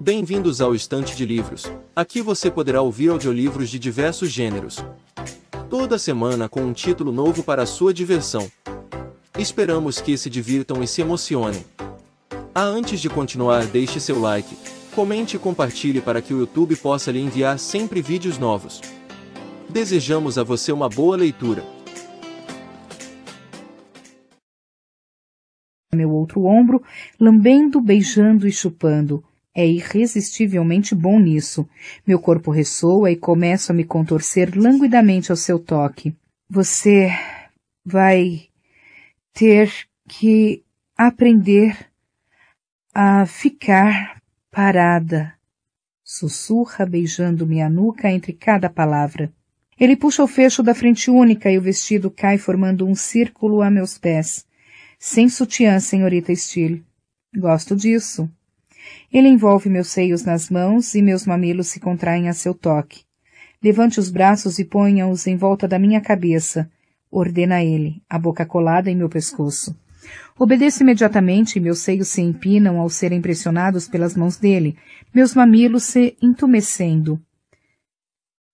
Bem-vindos ao Estante de Livros. Aqui você poderá ouvir audiolivros de diversos gêneros. Toda semana com um título novo para sua diversão. Esperamos que se divirtam e se emocionem. Ah, antes de continuar, deixe seu like, comente e compartilhe para que o YouTube possa lhe enviar sempre vídeos novos. Desejamos a você uma boa leitura. Meu outro ombro, lambendo, beijando e chupando é irresistivelmente bom nisso. Meu corpo ressoa e começo a me contorcer languidamente ao seu toque. Você vai ter que aprender a ficar parada. Sussurra, beijando-me a nuca entre cada palavra. Ele puxa o fecho da frente única e o vestido cai formando um círculo a meus pés. Sem sutiã, senhorita Steele. Gosto disso. Ele envolve meus seios nas mãos e meus mamilos se contraem a seu toque. Levante os braços e ponha-os em volta da minha cabeça, ordena ele, a boca colada em meu pescoço. Obedeço imediatamente e meus seios se empinam ao serem pressionados pelas mãos dele, meus mamilos se entumecendo.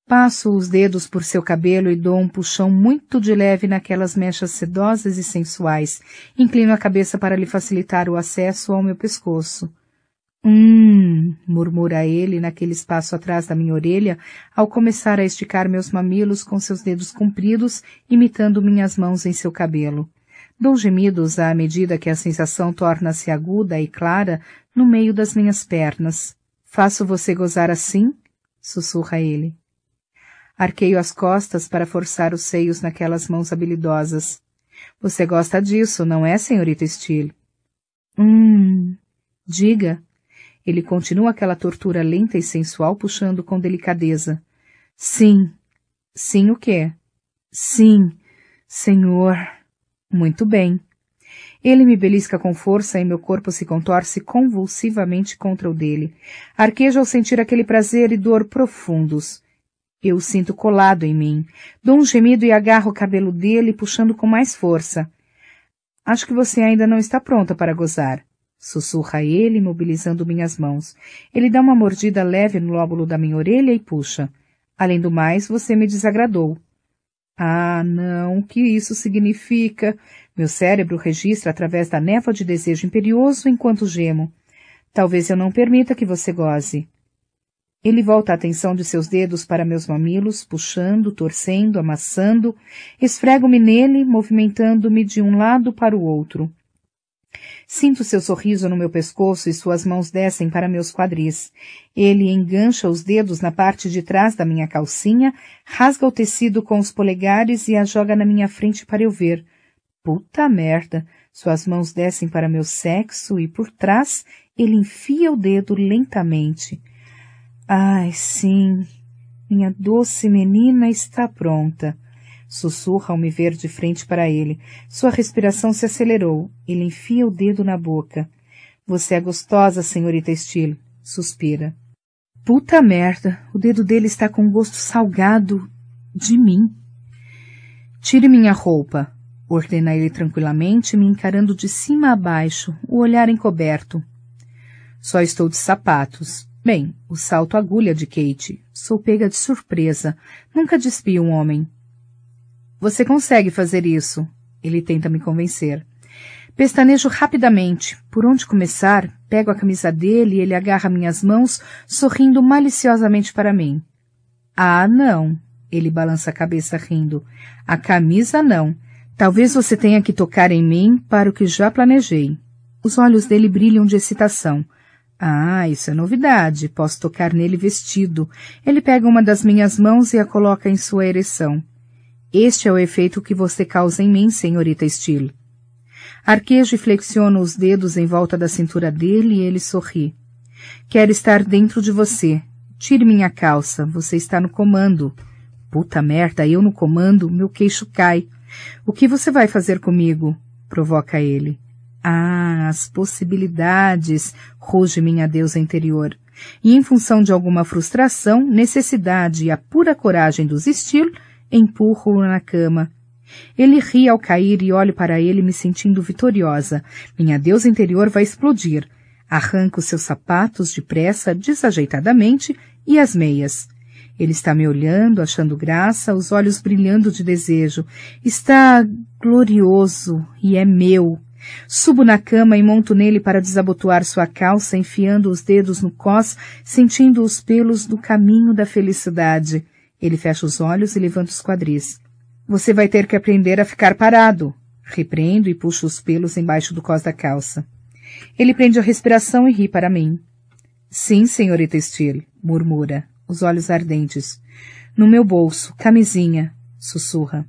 Passo os dedos por seu cabelo e dou um puxão muito de leve naquelas mechas sedosas e sensuais. Inclino a cabeça para lhe facilitar o acesso ao meu pescoço. Hum, murmura ele naquele espaço atrás da minha orelha, ao começar a esticar meus mamilos com seus dedos compridos, imitando minhas mãos em seu cabelo. Dou gemidos à medida que a sensação torna-se aguda e clara no meio das minhas pernas. Faço você gozar assim? sussurra ele. Arqueio as costas para forçar os seios naquelas mãos habilidosas. Você gosta disso, não é, senhorita Steele? Hum, diga, ele continua aquela tortura lenta e sensual, puxando com delicadeza. Sim. Sim, o quê? Sim, senhor. Muito bem. Ele me belisca com força e meu corpo se contorce convulsivamente contra o dele. Arquejo ao sentir aquele prazer e dor profundos. Eu o sinto colado em mim. Dou um gemido e agarro o cabelo dele, puxando com mais força. Acho que você ainda não está pronta para gozar. Sussurra ele, mobilizando minhas mãos. Ele dá uma mordida leve no lóbulo da minha orelha e puxa. Além do mais, você me desagradou. Ah, não, o que isso significa? Meu cérebro registra através da névoa de desejo imperioso enquanto gemo. Talvez eu não permita que você goze. Ele volta a atenção de seus dedos para meus mamilos, puxando, torcendo, amassando. Esfrego-me nele, movimentando-me de um lado para o outro. Sinto seu sorriso no meu pescoço e suas mãos descem para meus quadris. Ele engancha os dedos na parte de trás da minha calcinha, rasga o tecido com os polegares e a joga na minha frente para eu ver. Puta merda! Suas mãos descem para meu sexo e por trás ele enfia o dedo lentamente. Ai, sim, minha doce menina está pronta. Sussurra ao me ver de frente para ele. Sua respiração se acelerou. Ele enfia o dedo na boca. Você é gostosa, senhorita Steele. Suspira. Puta merda, o dedo dele está com um gosto salgado de mim. Tire minha roupa, ordena ele tranquilamente, me encarando de cima a baixo, o olhar encoberto. Só estou de sapatos. Bem, o salto agulha de Kate. Sou pega de surpresa. Nunca despio um homem. Você consegue fazer isso. Ele tenta me convencer. Pestanejo rapidamente. Por onde começar? Pego a camisa dele e ele agarra minhas mãos, sorrindo maliciosamente para mim. Ah, não. Ele balança a cabeça rindo. A camisa não. Talvez você tenha que tocar em mim para o que já planejei. Os olhos dele brilham de excitação. Ah, isso é novidade. Posso tocar nele vestido. Ele pega uma das minhas mãos e a coloca em sua ereção. Este é o efeito que você causa em mim, senhorita Steele. Arquejo e flexiono os dedos em volta da cintura dele e ele sorri. Quero estar dentro de você. Tire minha calça. Você está no comando. Puta merda, eu no comando, meu queixo cai. O que você vai fazer comigo? Provoca ele. Ah, as possibilidades, ruge minha deusa interior. E em função de alguma frustração, necessidade e a pura coragem dos estilos, empurro-o na cama. Ele ri ao cair e olho para ele me sentindo vitoriosa. Minha deusa interior vai explodir. Arranco seus sapatos depressa, desajeitadamente, e as meias. Ele está me olhando, achando graça, os olhos brilhando de desejo. Está glorioso e é meu. Subo na cama e monto nele para desabotoar sua calça, enfiando os dedos no cós, sentindo os pelos do caminho da felicidade. Ele fecha os olhos e levanta os quadris. Você vai ter que aprender a ficar parado. Repreendo e puxo os pelos embaixo do cós da calça. Ele prende a respiração e ri para mim. Sim, senhorita Steele, murmura, os olhos ardentes. No meu bolso, camisinha, sussurra.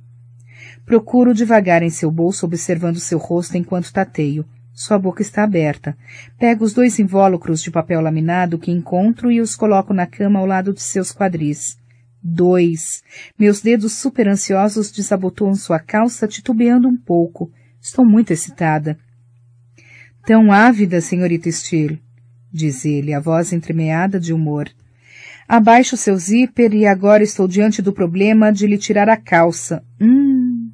Procuro devagar em seu bolso, observando seu rosto enquanto tateio. Sua boca está aberta. Pego os dois invólucros de papel laminado que encontro e os coloco na cama ao lado de seus quadris. Dois. Meus dedos super ansiosos desabotoam sua calça, titubeando um pouco. Estou muito excitada. Tão ávida, senhorita Steele, diz ele, a voz entremeada de humor. Abaixo seu zíper e agora estou diante do problema de lhe tirar a calça. Hum.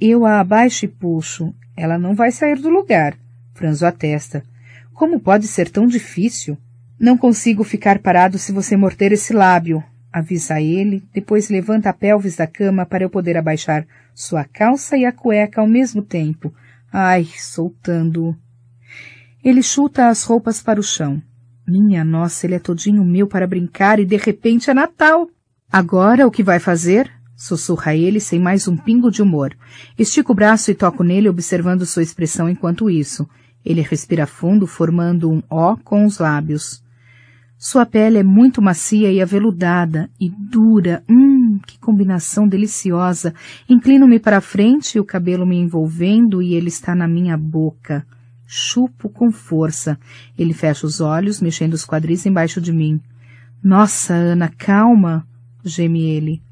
Eu a abaixo e puxo. Ela não vai sair do lugar. Franzo a testa. Como pode ser tão difícil? Não consigo ficar parado se você morder esse lábio avisa ele, depois levanta a pelvis da cama para eu poder abaixar sua calça e a cueca ao mesmo tempo. Ai, soltando-o. Ele chuta as roupas para o chão. Minha nossa, ele é todinho meu para brincar e de repente é Natal. Agora o que vai fazer? Sussurra ele sem mais um pingo de humor. Estico o braço e toco nele, observando sua expressão enquanto isso. Ele respira fundo, formando um O com os lábios. Sua pele é muito macia e aveludada, e dura, hum, que combinação deliciosa. Inclino-me para a frente, o cabelo me envolvendo e ele está na minha boca. Chupo com força. Ele fecha os olhos, mexendo os quadris embaixo de mim. Nossa, Ana, calma, geme ele.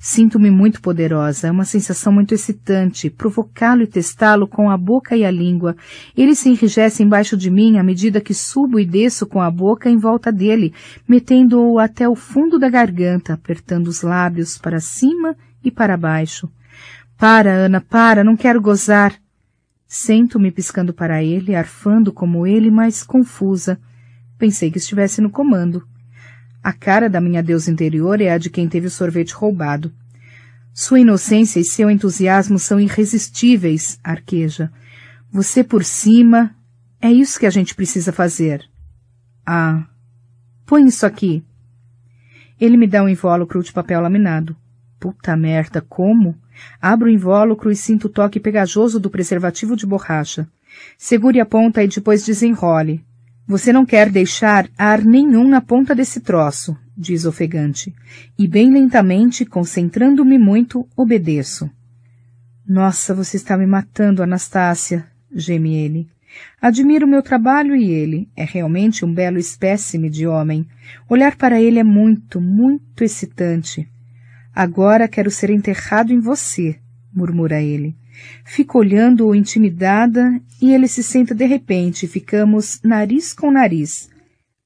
Sinto-me muito poderosa, é uma sensação muito excitante. Provocá-lo e testá-lo com a boca e a língua. Ele se enrijece embaixo de mim à medida que subo e desço com a boca em volta dele, metendo-o até o fundo da garganta, apertando os lábios para cima e para baixo. Para, Ana, para, não quero gozar. Sento-me piscando para ele, arfando como ele, mas confusa. Pensei que estivesse no comando. A cara da minha deusa interior é a de quem teve o sorvete roubado. Sua inocência e seu entusiasmo são irresistíveis, arqueja. Você por cima. É isso que a gente precisa fazer. Ah. Põe isso aqui. Ele me dá um invólucro de papel laminado. Puta merda, como? Abro o invólucro e sinto o toque pegajoso do preservativo de borracha. Segure a ponta e depois desenrole. Você não quer deixar ar nenhum na ponta desse troço, diz ofegante, e bem lentamente, concentrando-me muito, obedeço. Nossa, você está me matando, Anastácia, geme ele. Admiro meu trabalho e ele é realmente um belo espécime de homem. Olhar para ele é muito, muito excitante. Agora quero ser enterrado em você, murmura ele. Fico olhando-o intimidada e ele se senta de repente e ficamos nariz com nariz.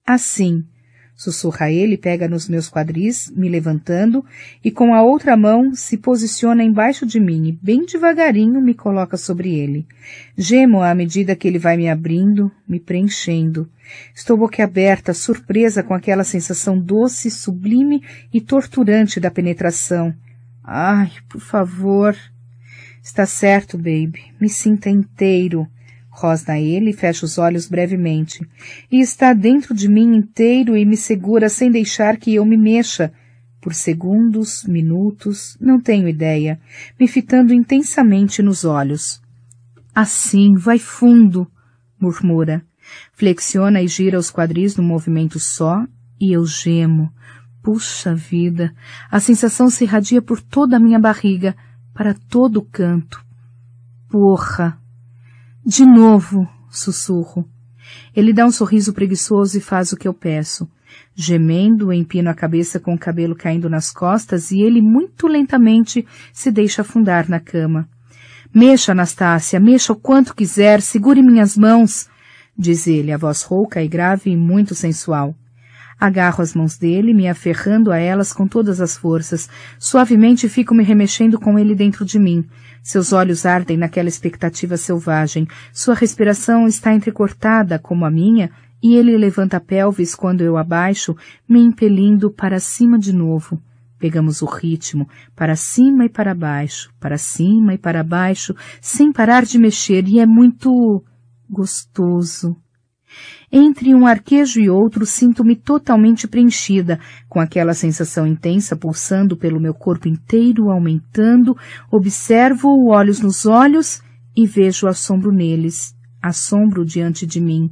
Assim, sussurra ele, pega nos meus quadris, me levantando, e com a outra mão se posiciona embaixo de mim e bem devagarinho me coloca sobre ele. Gemo à medida que ele vai me abrindo, me preenchendo. Estou boquiaberta, surpresa com aquela sensação doce, sublime e torturante da penetração. Ai, por favor! Está certo, baby. Me sinta inteiro. Rosna ele e fecha os olhos brevemente. E está dentro de mim inteiro e me segura sem deixar que eu me mexa. Por segundos, minutos, não tenho ideia, me fitando intensamente nos olhos. Assim, vai fundo, murmura. Flexiona e gira os quadris num movimento só, e eu gemo. Puxa vida! A sensação se irradia por toda a minha barriga para todo canto. Porra! De novo, sussurro. Ele dá um sorriso preguiçoso e faz o que eu peço. Gemendo, empino a cabeça com o cabelo caindo nas costas e ele muito lentamente se deixa afundar na cama. Mexa, Anastácia, mexa o quanto quiser, segure minhas mãos, diz ele, a voz rouca e grave e muito sensual. Agarro as mãos dele, me aferrando a elas com todas as forças. Suavemente fico me remexendo com ele dentro de mim. Seus olhos ardem naquela expectativa selvagem. Sua respiração está entrecortada, como a minha, e ele levanta a pelvis quando eu abaixo, me impelindo para cima de novo. Pegamos o ritmo, para cima e para baixo, para cima e para baixo, sem parar de mexer, e é muito gostoso. Entre um arquejo e outro, sinto-me totalmente preenchida, com aquela sensação intensa pulsando pelo meu corpo inteiro, aumentando, observo-o olhos nos olhos e vejo assombro neles, assombro diante de mim.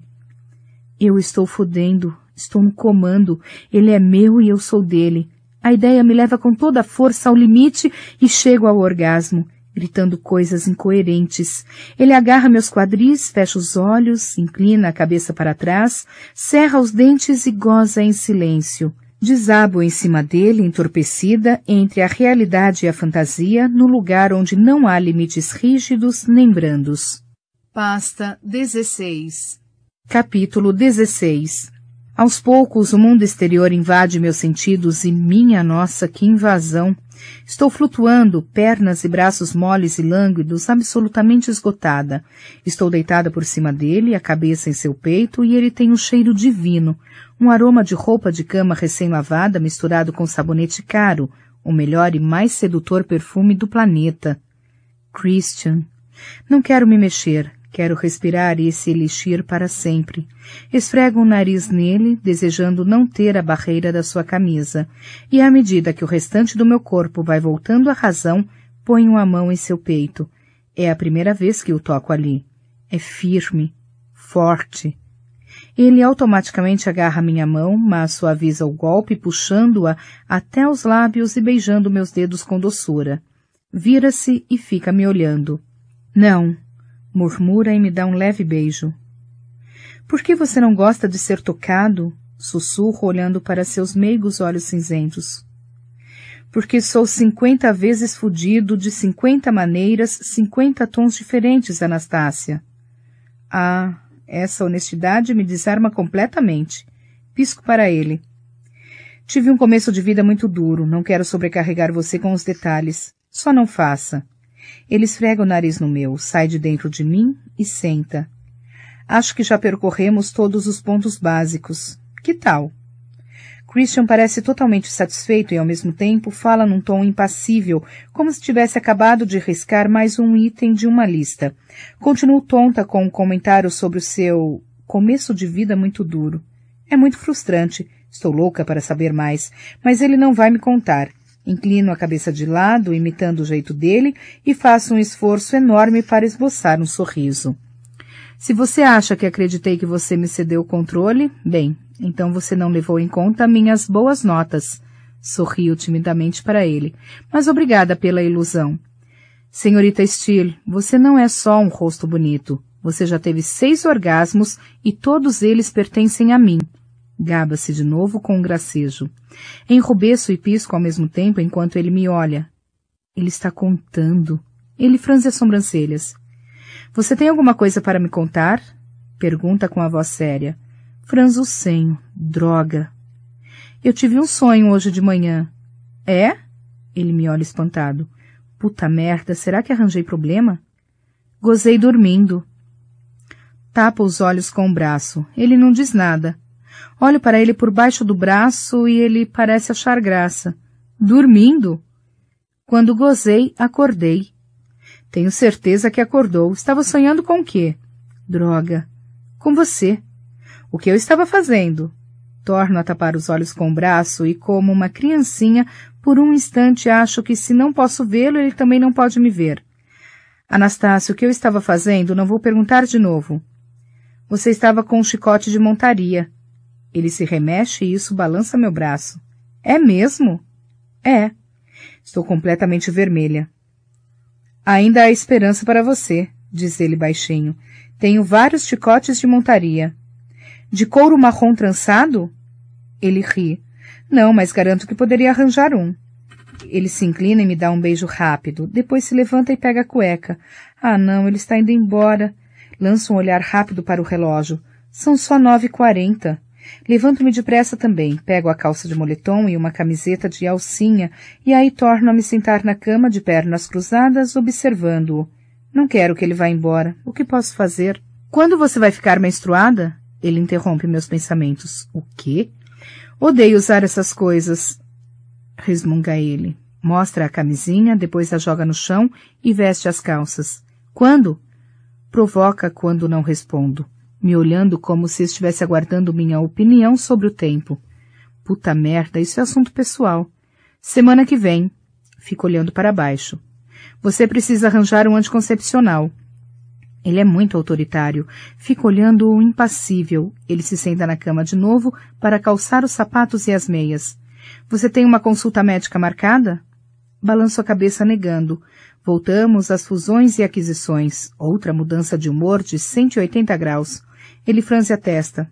Eu estou fodendo, estou no comando, ele é meu e eu sou dele. A ideia me leva com toda a força ao limite e chego ao orgasmo gritando coisas incoerentes. Ele agarra meus quadris, fecha os olhos, inclina a cabeça para trás, cerra os dentes e goza em silêncio. Desabo em cima dele, entorpecida, entre a realidade e a fantasia, no lugar onde não há limites rígidos nem brandos. Pasta 16 Capítulo 16 Aos poucos, o mundo exterior invade meus sentidos e minha nossa, que invasão! Estou flutuando, pernas e braços moles e lânguidos, absolutamente esgotada. Estou deitada por cima dele, a cabeça em seu peito, e ele tem um cheiro divino, um aroma de roupa de cama recém-lavada misturado com sabonete caro, o melhor e mais sedutor perfume do planeta. Christian. Não quero me mexer, Quero respirar esse elixir para sempre. Esfrego o nariz nele, desejando não ter a barreira da sua camisa, e à medida que o restante do meu corpo vai voltando à razão, ponho a mão em seu peito. É a primeira vez que o toco ali. É firme, forte. Ele automaticamente agarra minha mão, mas suaviza o golpe, puxando-a até os lábios e beijando meus dedos com doçura. Vira-se e fica me olhando. Não, murmura e me dá um leve beijo. Por que você não gosta de ser tocado? Sussurro olhando para seus meigos olhos cinzentos. Porque sou cinquenta vezes fudido de cinquenta maneiras, cinquenta tons diferentes, Anastácia. Ah, essa honestidade me desarma completamente. Pisco para ele. Tive um começo de vida muito duro, não quero sobrecarregar você com os detalhes. Só não faça. Ele esfrega o nariz no meu, sai de dentro de mim e senta. Acho que já percorremos todos os pontos básicos. Que tal? Christian parece totalmente satisfeito e, ao mesmo tempo, fala num tom impassível, como se tivesse acabado de riscar mais um item de uma lista. Continuo tonta com um comentário sobre o seu começo de vida muito duro. É muito frustrante. Estou louca para saber mais, mas ele não vai me contar. Inclino a cabeça de lado, imitando o jeito dele, e faço um esforço enorme para esboçar um sorriso. Se você acha que acreditei que você me cedeu o controle, bem, então você não levou em conta minhas boas notas. Sorriu timidamente para ele. Mas obrigada pela ilusão. Senhorita Steele, você não é só um rosto bonito. Você já teve seis orgasmos e todos eles pertencem a mim. Gaba-se de novo com um gracejo. Enrubeço e pisco ao mesmo tempo enquanto ele me olha. Ele está contando. Ele franze as sobrancelhas. Você tem alguma coisa para me contar? Pergunta com a voz séria. Franzo o senho. Droga. Eu tive um sonho hoje de manhã. É? Ele me olha espantado. Puta merda, será que arranjei problema? Gozei dormindo. Tapa os olhos com o braço. Ele não diz nada. Olho para ele por baixo do braço e ele parece achar graça. Dormindo? Quando gozei, acordei. Tenho certeza que acordou. Estava sonhando com o quê? Droga. Com você. O que eu estava fazendo? Torno a tapar os olhos com o braço e, como uma criancinha, por um instante acho que se não posso vê-lo, ele também não pode me ver. Anastácio, o que eu estava fazendo, não vou perguntar de novo. Você estava com um chicote de montaria. Ele se remexe e isso balança meu braço. É mesmo? É. Estou completamente vermelha. Ainda há esperança para você, diz ele baixinho. Tenho vários chicotes de montaria. De couro marrom trançado? Ele ri. Não, mas garanto que poderia arranjar um. Ele se inclina e me dá um beijo rápido. Depois se levanta e pega a cueca. Ah, não, ele está indo embora. Lança um olhar rápido para o relógio. São só nove e quarenta. Levanto-me depressa também, pego a calça de moletom e uma camiseta de alcinha, e aí torno a me sentar na cama de pernas cruzadas, observando-o. Não quero que ele vá embora. O que posso fazer? Quando você vai ficar menstruada? Ele interrompe meus pensamentos. O quê? Odeio usar essas coisas. Resmunga ele. Mostra a camisinha, depois a joga no chão e veste as calças. Quando? Provoca quando não respondo me olhando como se estivesse aguardando minha opinião sobre o tempo. Puta merda, isso é assunto pessoal. Semana que vem. Fico olhando para baixo. Você precisa arranjar um anticoncepcional. Ele é muito autoritário. Fico olhando-o impassível. Ele se senta na cama de novo para calçar os sapatos e as meias. Você tem uma consulta médica marcada? Balanço a cabeça negando. Voltamos às fusões e aquisições. Outra mudança de humor de 180 graus. Ele franze a testa.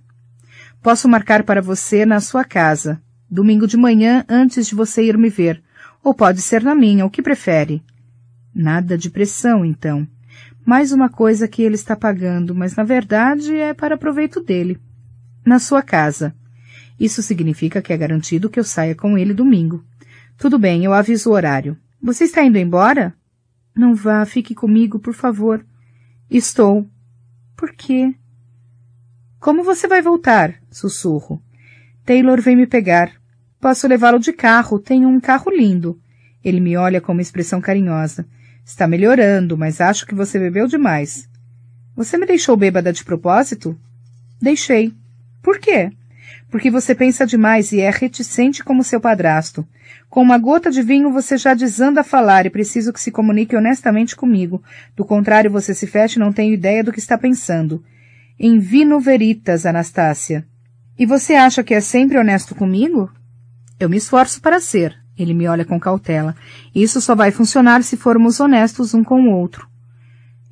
Posso marcar para você na sua casa, domingo de manhã antes de você ir me ver, ou pode ser na minha, o que prefere? Nada de pressão, então. Mais uma coisa que ele está pagando, mas na verdade é para proveito dele. Na sua casa. Isso significa que é garantido que eu saia com ele domingo. Tudo bem, eu aviso o horário. Você está indo embora? Não vá, fique comigo, por favor. Estou. Por quê? Como você vai voltar? Sussurro. Taylor vem me pegar. Posso levá-lo de carro, tenho um carro lindo. Ele me olha com uma expressão carinhosa. Está melhorando, mas acho que você bebeu demais. Você me deixou bêbada de propósito? Deixei. Por quê? Porque você pensa demais e é reticente como seu padrasto. Com uma gota de vinho você já desanda a falar e preciso que se comunique honestamente comigo. Do contrário, você se fecha e não tenho ideia do que está pensando em vino veritas, Anastácia. E você acha que é sempre honesto comigo? Eu me esforço para ser. Ele me olha com cautela. Isso só vai funcionar se formos honestos um com o outro.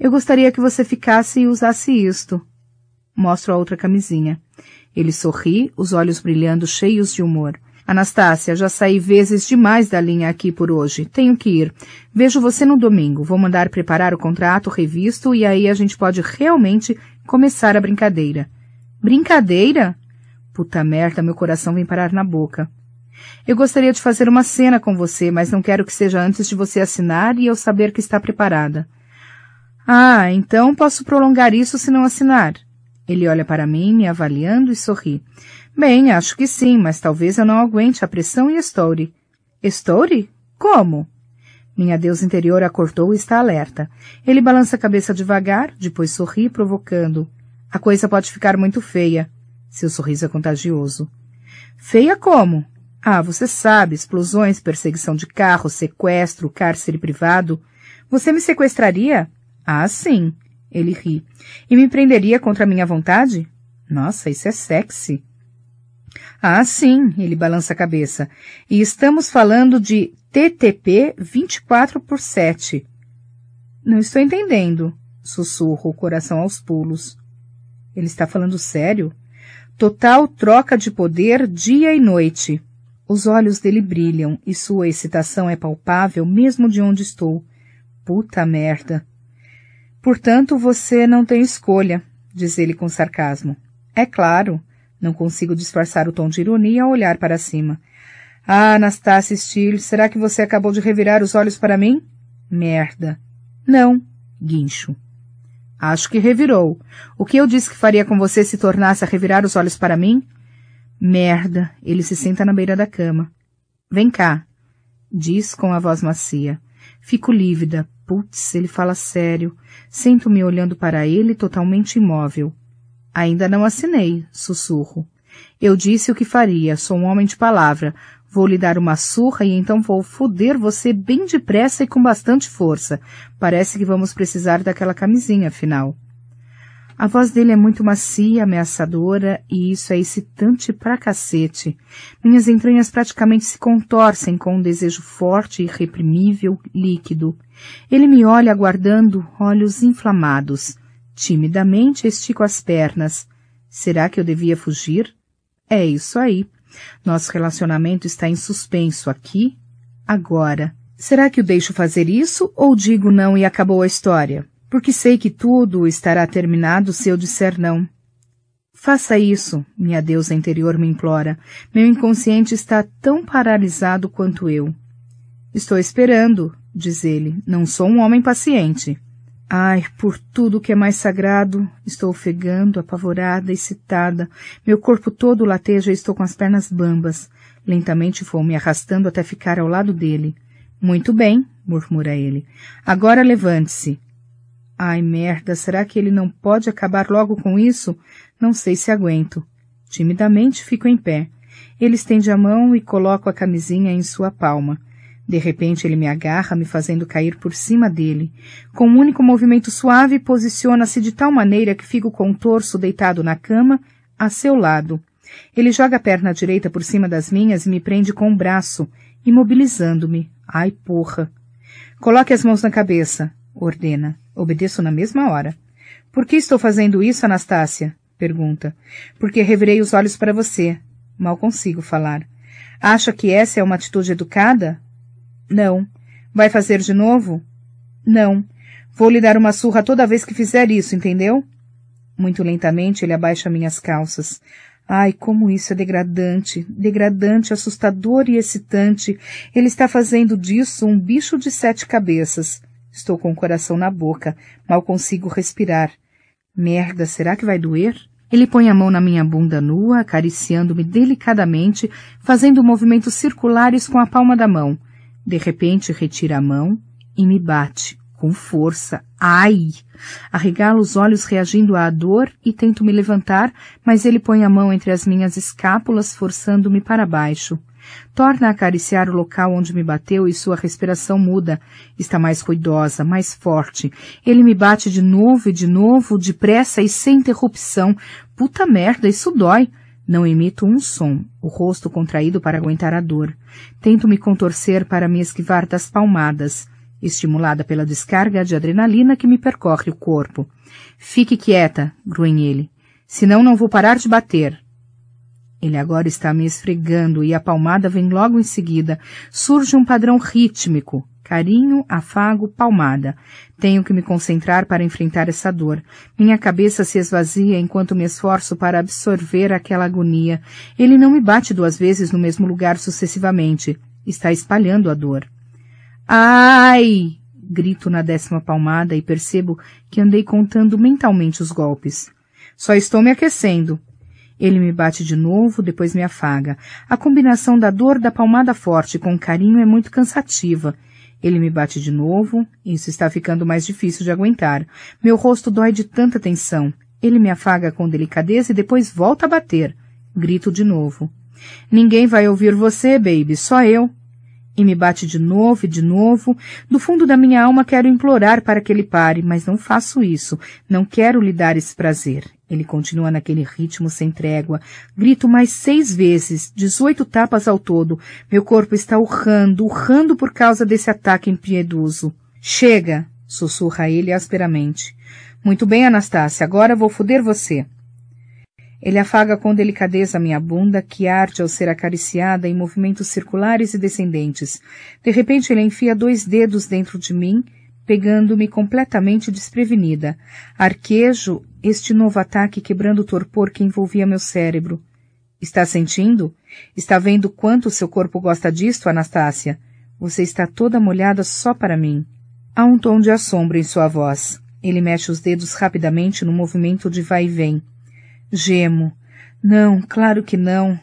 Eu gostaria que você ficasse e usasse isto. Mostro a outra camisinha. Ele sorri, os olhos brilhando cheios de humor. Anastácia, já saí vezes demais da linha aqui por hoje. Tenho que ir. Vejo você no domingo. Vou mandar preparar o contrato revisto e aí a gente pode realmente Começara a brincadeira. Brincadeira? Puta merda, meu coração vem parar na boca. Eu gostaria de fazer uma cena com você, mas não quero que seja antes de você assinar e eu saber que está preparada. Ah, então posso prolongar isso se não assinar. Ele olha para mim, me avaliando e sorri. Bem, acho que sim, mas talvez eu não aguente a pressão e estoure. Estoure? Como? Minha deusa interior acordou e está alerta. Ele balança a cabeça devagar, depois sorri, provocando. A coisa pode ficar muito feia. Seu sorriso é contagioso. Feia como? Ah, você sabe, explosões, perseguição de carro, sequestro, cárcere privado. Você me sequestraria? Ah, sim. Ele ri. E me prenderia contra minha vontade? Nossa, isso é sexy. Ah, sim, ele balança a cabeça. E estamos falando de TTP 24 por 7. Não estou entendendo, sussurro, o coração aos pulos. Ele está falando sério? Total troca de poder dia e noite. Os olhos dele brilham e sua excitação é palpável mesmo de onde estou. Puta merda. Portanto, você não tem escolha, diz ele com sarcasmo. É claro. Não consigo disfarçar o tom de ironia ao olhar para cima. Ah, Anastácia Steele, será que você acabou de revirar os olhos para mim? Merda. Não, guincho. Acho que revirou. O que eu disse que faria com você se tornasse a revirar os olhos para mim? Merda. Ele se senta na beira da cama. Vem cá, diz com a voz macia. Fico lívida. Putz, ele fala sério. Sinto-me olhando para ele totalmente imóvel. Ainda não assinei, sussurro. Eu disse o que faria, sou um homem de palavra. Vou lhe dar uma surra e então vou foder você bem depressa e com bastante força. Parece que vamos precisar daquela camisinha, afinal. A voz dele é muito macia, ameaçadora, e isso é excitante pra cacete. Minhas entranhas praticamente se contorcem com um desejo forte, irreprimível, líquido. Ele me olha aguardando, olhos inflamados. Timidamente estico as pernas. Será que eu devia fugir? É isso aí. Nosso relacionamento está em suspenso aqui, agora. Será que eu deixo fazer isso ou digo não e acabou a história? Porque sei que tudo estará terminado se eu disser não. Faça isso, minha deusa interior me implora. Meu inconsciente está tão paralisado quanto eu. Estou esperando, diz ele. Não sou um homem paciente. Ai, por tudo que é mais sagrado, estou ofegando, apavorada, excitada. Meu corpo todo lateja e estou com as pernas bambas. Lentamente vou me arrastando até ficar ao lado dele. Muito bem, murmura ele. Agora levante-se. Ai, merda, será que ele não pode acabar logo com isso? Não sei se aguento. Timidamente fico em pé. Ele estende a mão e coloco a camisinha em sua palma. De repente ele me agarra, me fazendo cair por cima dele. Com um único movimento suave, posiciona-se de tal maneira que fico torso deitado na cama, a seu lado. Ele joga a perna direita por cima das minhas e me prende com o um braço, imobilizando-me. Ai, porra! Coloque as mãos na cabeça, ordena. Obedeço na mesma hora. Por que estou fazendo isso, Anastácia? pergunta. Porque revirei os olhos para você. Mal consigo falar. Acha que essa é uma atitude educada? Não. Vai fazer de novo? Não. Vou lhe dar uma surra toda vez que fizer isso, entendeu? Muito lentamente ele abaixa minhas calças. Ai, como isso é degradante, degradante, assustador e excitante. Ele está fazendo disso um bicho de sete cabeças. Estou com o coração na boca, mal consigo respirar. Merda, será que vai doer? Ele põe a mão na minha bunda nua, acariciando-me delicadamente, fazendo movimentos circulares com a palma da mão. De repente retira a mão e me bate, com força. Ai! Arregalo os olhos reagindo à dor e tento me levantar, mas ele põe a mão entre as minhas escápulas, forçando-me para baixo. Torna a acariciar o local onde me bateu e sua respiração muda. Está mais ruidosa, mais forte. Ele me bate de novo e de novo, depressa e sem interrupção. Puta merda, isso dói! Não emito um som, o rosto contraído para aguentar a dor. Tento me contorcer para me esquivar das palmadas, estimulada pela descarga de adrenalina que me percorre o corpo. Fique quieta, grunhe ele. Senão não vou parar de bater. Ele agora está me esfregando e a palmada vem logo em seguida. Surge um padrão rítmico, Carinho, afago, palmada. Tenho que me concentrar para enfrentar essa dor. Minha cabeça se esvazia enquanto me esforço para absorver aquela agonia. Ele não me bate duas vezes no mesmo lugar sucessivamente. Está espalhando a dor. Ai! Grito na décima palmada e percebo que andei contando mentalmente os golpes. Só estou me aquecendo. Ele me bate de novo, depois me afaga. A combinação da dor da palmada forte com carinho é muito cansativa. Ele me bate de novo. Isso está ficando mais difícil de aguentar. Meu rosto dói de tanta tensão. Ele me afaga com delicadeza e depois volta a bater. Grito de novo. Ninguém vai ouvir você, baby, só eu. E me bate de novo e de novo. Do fundo da minha alma quero implorar para que ele pare, mas não faço isso. Não quero lhe dar esse prazer. Ele continua naquele ritmo sem trégua. Grito mais seis vezes, dezoito tapas ao todo. Meu corpo está urrando, urrando por causa desse ataque impiedoso. Chega! sussurra ele asperamente. Muito bem, Anastácia, agora vou foder você. Ele afaga com delicadeza minha bunda, que arde ao ser acariciada em movimentos circulares e descendentes. De repente ele enfia dois dedos dentro de mim, pegando-me completamente desprevenida. Arquejo este novo ataque quebrando o torpor que envolvia meu cérebro. Está sentindo? Está vendo quanto seu corpo gosta disto, Anastácia? Você está toda molhada só para mim. Há um tom de assombro em sua voz. Ele mexe os dedos rapidamente no movimento de vai e vem. Gemo. Não, claro que não.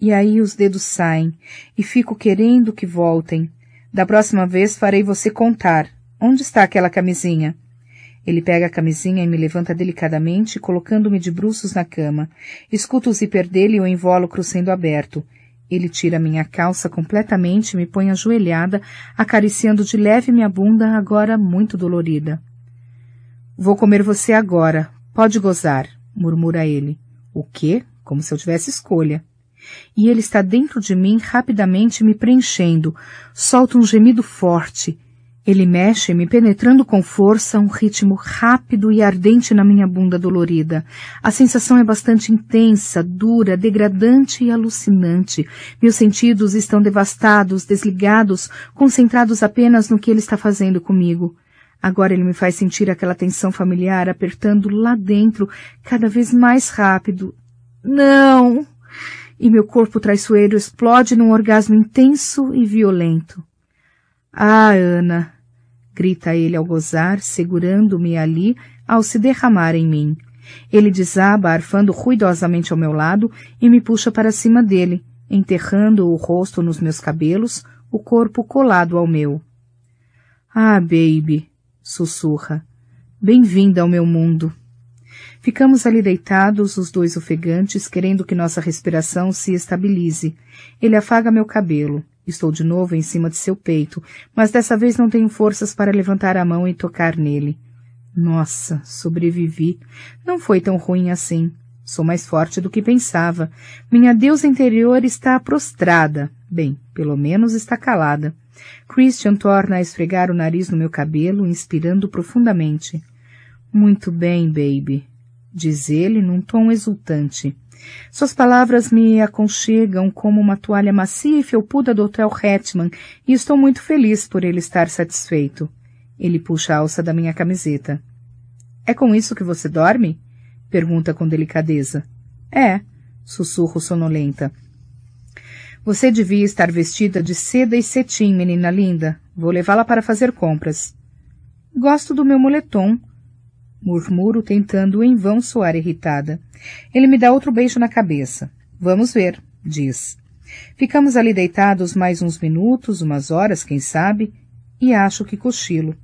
E aí os dedos saem, e fico querendo que voltem. Da próxima vez farei você contar. Onde está aquela camisinha? Ele pega a camisinha e me levanta delicadamente, colocando-me de bruços na cama. Escuto o zíper dele e o invólucro sendo aberto. Ele tira minha calça completamente e me põe ajoelhada, acariciando de leve minha bunda, agora muito dolorida. Vou comer você agora. Pode gozar, murmura ele. O quê? Como se eu tivesse escolha. E ele está dentro de mim, rapidamente me preenchendo. Solta um gemido forte. Ele mexe-me, penetrando com força um ritmo rápido e ardente na minha bunda dolorida. A sensação é bastante intensa, dura, degradante e alucinante. Meus sentidos estão devastados, desligados, concentrados apenas no que ele está fazendo comigo. Agora ele me faz sentir aquela tensão familiar apertando lá dentro, cada vez mais rápido. Não! E meu corpo traiçoeiro explode num orgasmo intenso e violento. Ah, Ana, grita ele ao gozar, segurando-me ali, ao se derramar em mim. Ele desaba, arfando ruidosamente ao meu lado, e me puxa para cima dele, enterrando o rosto nos meus cabelos, o corpo colado ao meu. Ah, baby, sussurra. Bem-vinda ao meu mundo. Ficamos ali deitados, os dois ofegantes, querendo que nossa respiração se estabilize. Ele afaga meu cabelo. Estou de novo em cima de seu peito, mas dessa vez não tenho forças para levantar a mão e tocar nele. Nossa, sobrevivi. Não foi tão ruim assim. Sou mais forte do que pensava. Minha deusa interior está prostrada. Bem, pelo menos está calada. Christian torna a esfregar o nariz no meu cabelo, inspirando profundamente. Muito bem, baby, diz ele num tom exultante. Suas palavras me aconchegam como uma toalha macia e felpuda do Hotel Hetman, e estou muito feliz por ele estar satisfeito. Ele puxa a alça da minha camiseta. É com isso que você dorme? Pergunta com delicadeza. É, sussurro sonolenta. Você devia estar vestida de seda e cetim, menina linda. Vou levá-la para fazer compras. Gosto do meu moletom, murmuro tentando em vão soar irritada. Ele me dá outro beijo na cabeça. Vamos ver, diz. Ficamos ali deitados mais uns minutos, umas horas, quem sabe, e acho que cochilo.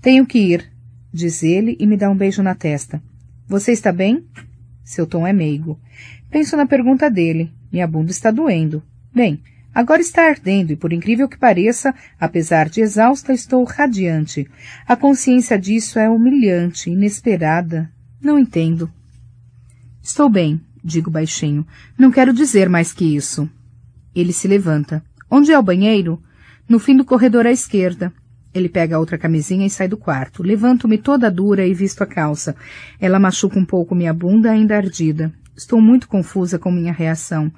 Tenho que ir, diz ele e me dá um beijo na testa. Você está bem? Seu tom é meigo. Penso na pergunta dele. Minha bunda está doendo. Bem, Agora está ardendo e, por incrível que pareça, apesar de exausta, estou radiante. A consciência disso é humilhante, inesperada. Não entendo. Estou bem, digo baixinho. Não quero dizer mais que isso. Ele se levanta. Onde é o banheiro? No fim do corredor à esquerda. Ele pega a outra camisinha e sai do quarto. Levanto-me toda dura e visto a calça. Ela machuca um pouco minha bunda ainda ardida. Estou muito confusa com minha reação.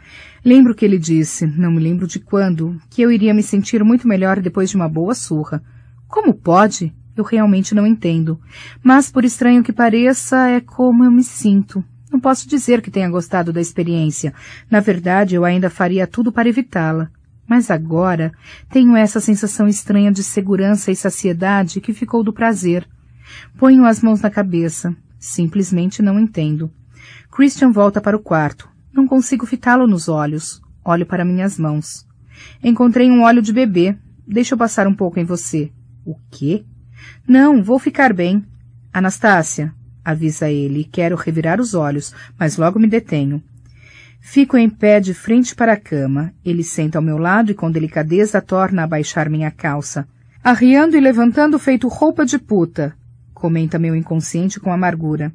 Lembro que ele disse, não me lembro de quando, que eu iria me sentir muito melhor depois de uma boa surra. Como pode? Eu realmente não entendo. Mas, por estranho que pareça, é como eu me sinto. Não posso dizer que tenha gostado da experiência. Na verdade, eu ainda faria tudo para evitá-la. Mas agora tenho essa sensação estranha de segurança e saciedade que ficou do prazer. Ponho as mãos na cabeça. Simplesmente não entendo. Christian volta para o quarto. Não consigo fitá-lo nos olhos. Olho para minhas mãos. Encontrei um óleo de bebê. Deixa eu passar um pouco em você. O quê? Não, vou ficar bem. Anastácia, avisa ele, quero revirar os olhos, mas logo me detenho. Fico em pé de frente para a cama. Ele senta ao meu lado e com delicadeza torna a baixar minha calça, arriando e levantando feito roupa de puta comenta meu inconsciente com amargura.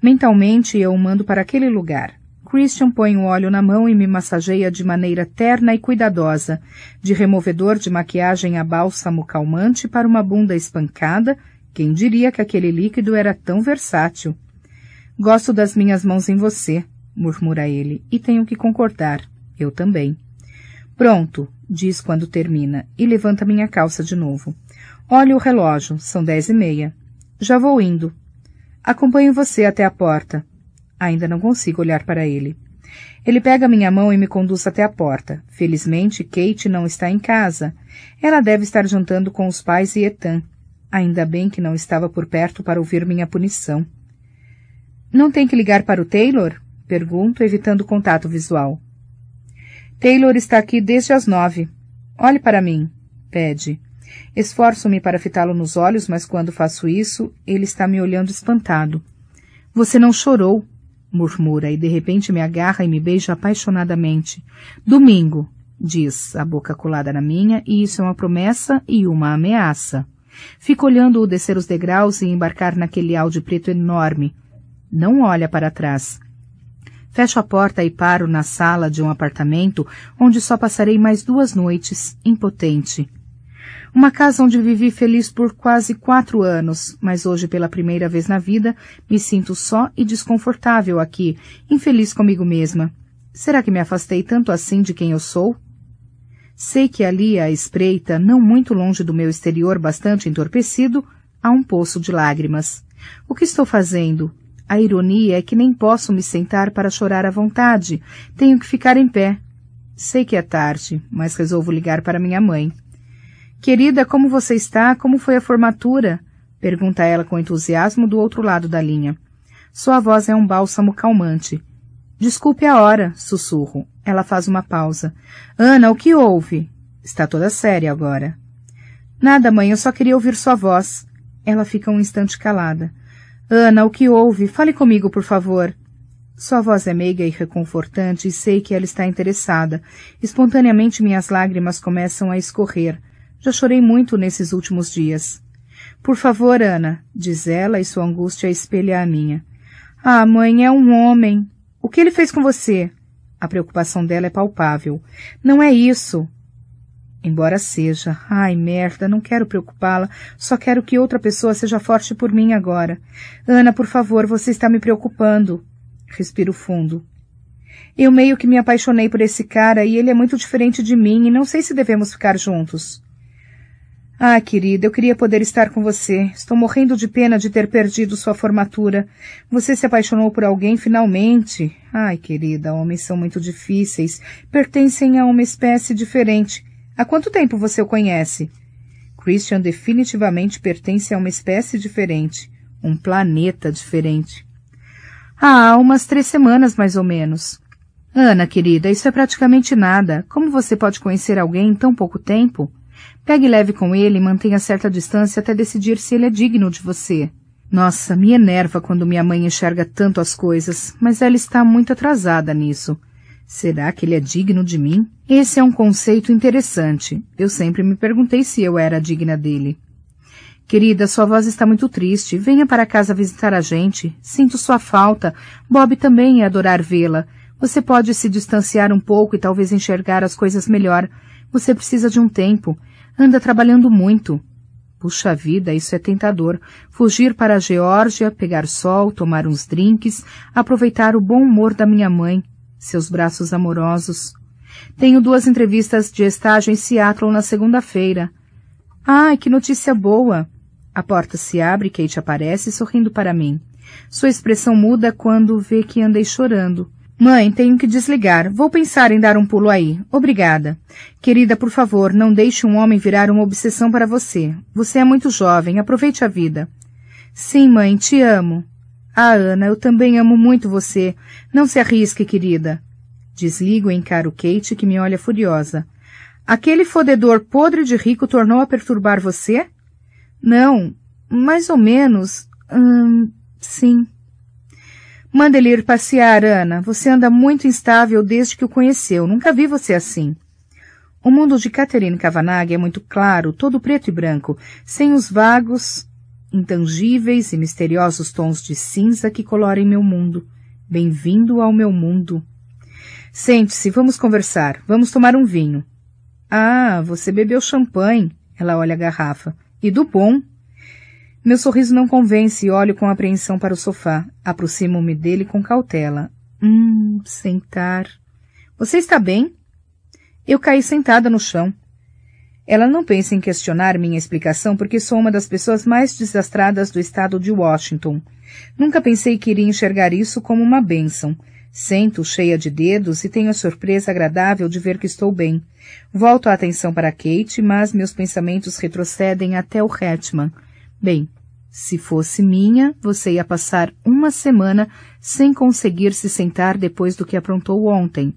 Mentalmente eu o mando para aquele lugar. Christian põe o óleo na mão e me massageia de maneira terna e cuidadosa, de removedor de maquiagem a bálsamo calmante para uma bunda espancada. Quem diria que aquele líquido era tão versátil? Gosto das minhas mãos em você, murmura ele, e tenho que concordar. Eu também. Pronto, diz quando termina, e levanta minha calça de novo. Olha o relógio, são dez e meia. Já vou indo. Acompanho você até a porta. Ainda não consigo olhar para ele. Ele pega minha mão e me conduz até a porta. Felizmente, Kate não está em casa. Ela deve estar jantando com os pais e Etan. Ainda bem que não estava por perto para ouvir minha punição. Não tem que ligar para o Taylor? Pergunto, evitando contato visual. Taylor está aqui desde as nove. Olhe para mim, pede. Esforço-me para fitá-lo nos olhos, mas quando faço isso, ele está me olhando espantado. Você não chorou, murmura, e de repente me agarra e me beija apaixonadamente. Domingo, diz, a boca colada na minha, e isso é uma promessa e uma ameaça. Fico olhando-o descer os degraus e embarcar naquele áudio preto enorme. Não olha para trás. Fecho a porta e paro na sala de um apartamento onde só passarei mais duas noites, impotente. Uma casa onde vivi feliz por quase quatro anos, mas hoje, pela primeira vez na vida, me sinto só e desconfortável aqui, infeliz comigo mesma. Será que me afastei tanto assim de quem eu sou? Sei que ali, à espreita, não muito longe do meu exterior bastante entorpecido, há um poço de lágrimas. O que estou fazendo? A ironia é que nem posso me sentar para chorar à vontade. Tenho que ficar em pé. Sei que é tarde, mas resolvo ligar para minha mãe. Querida, como você está? Como foi a formatura? Pergunta ela com entusiasmo do outro lado da linha. Sua voz é um bálsamo calmante. Desculpe a hora, sussurro. Ela faz uma pausa. Ana, o que houve? Está toda séria agora. Nada, mãe, eu só queria ouvir sua voz. Ela fica um instante calada. Ana, o que houve? Fale comigo, por favor. Sua voz é meiga e reconfortante e sei que ela está interessada. Espontaneamente minhas lágrimas começam a escorrer. Já chorei muito nesses últimos dias. Por favor, Ana, diz ela e sua angústia espelha a minha. Ah, mãe, é um homem. O que ele fez com você? A preocupação dela é palpável. Não é isso. Embora seja. Ai, merda, não quero preocupá-la. Só quero que outra pessoa seja forte por mim agora. Ana, por favor, você está me preocupando. Respiro fundo. Eu meio que me apaixonei por esse cara e ele é muito diferente de mim e não sei se devemos ficar juntos. Ah, querida, eu queria poder estar com você. Estou morrendo de pena de ter perdido sua formatura. Você se apaixonou por alguém finalmente. Ai, querida, homens são muito difíceis. Pertencem a uma espécie diferente. Há quanto tempo você o conhece? Christian definitivamente pertence a uma espécie diferente. Um planeta diferente. Há ah, umas três semanas, mais ou menos. Ana, querida, isso é praticamente nada. Como você pode conhecer alguém em tão pouco tempo? Pegue leve com ele e mantenha certa distância até decidir se ele é digno de você. Nossa, me enerva quando minha mãe enxerga tanto as coisas, mas ela está muito atrasada nisso. Será que ele é digno de mim? Esse é um conceito interessante. Eu sempre me perguntei se eu era digna dele. Querida, sua voz está muito triste. Venha para casa visitar a gente. Sinto sua falta. Bob também ia é adorar vê-la. Você pode se distanciar um pouco e talvez enxergar as coisas melhor. Você precisa de um tempo. Anda trabalhando muito. Puxa vida, isso é tentador. Fugir para a Geórgia, pegar sol, tomar uns drinks, aproveitar o bom humor da minha mãe, seus braços amorosos. Tenho duas entrevistas de estágio em Seattle na segunda-feira. Ai, que notícia boa! A porta se abre e Kate aparece sorrindo para mim. Sua expressão muda quando vê que andei chorando. Mãe, tenho que desligar. Vou pensar em dar um pulo aí. Obrigada. Querida, por favor, não deixe um homem virar uma obsessão para você. Você é muito jovem. Aproveite a vida. Sim, mãe, te amo. Ah, Ana, eu também amo muito você. Não se arrisque, querida. Desligo e encaro Kate, que me olha furiosa. Aquele fodedor podre de rico tornou a perturbar você? Não, mais ou menos. Hum, sim. Manda ele ir passear, Ana. Você anda muito instável desde que o conheceu. Nunca vi você assim. O mundo de Catherine Kavanagh é muito claro, todo preto e branco, sem os vagos, intangíveis e misteriosos tons de cinza que colorem meu mundo. Bem-vindo ao meu mundo. Sente-se, vamos conversar. Vamos tomar um vinho. Ah, você bebeu champanhe. Ela olha a garrafa. E do bom. Meu sorriso não convence e olho com apreensão para o sofá. Aproximo-me dele com cautela. Hum, sentar. Você está bem? Eu caí sentada no chão. Ela não pensa em questionar minha explicação porque sou uma das pessoas mais desastradas do estado de Washington. Nunca pensei que iria enxergar isso como uma bênção. Sento, cheia de dedos, e tenho a surpresa agradável de ver que estou bem. Volto a atenção para Kate, mas meus pensamentos retrocedem até o Hetman. Bem, se fosse minha, você ia passar uma semana sem conseguir se sentar depois do que aprontou ontem.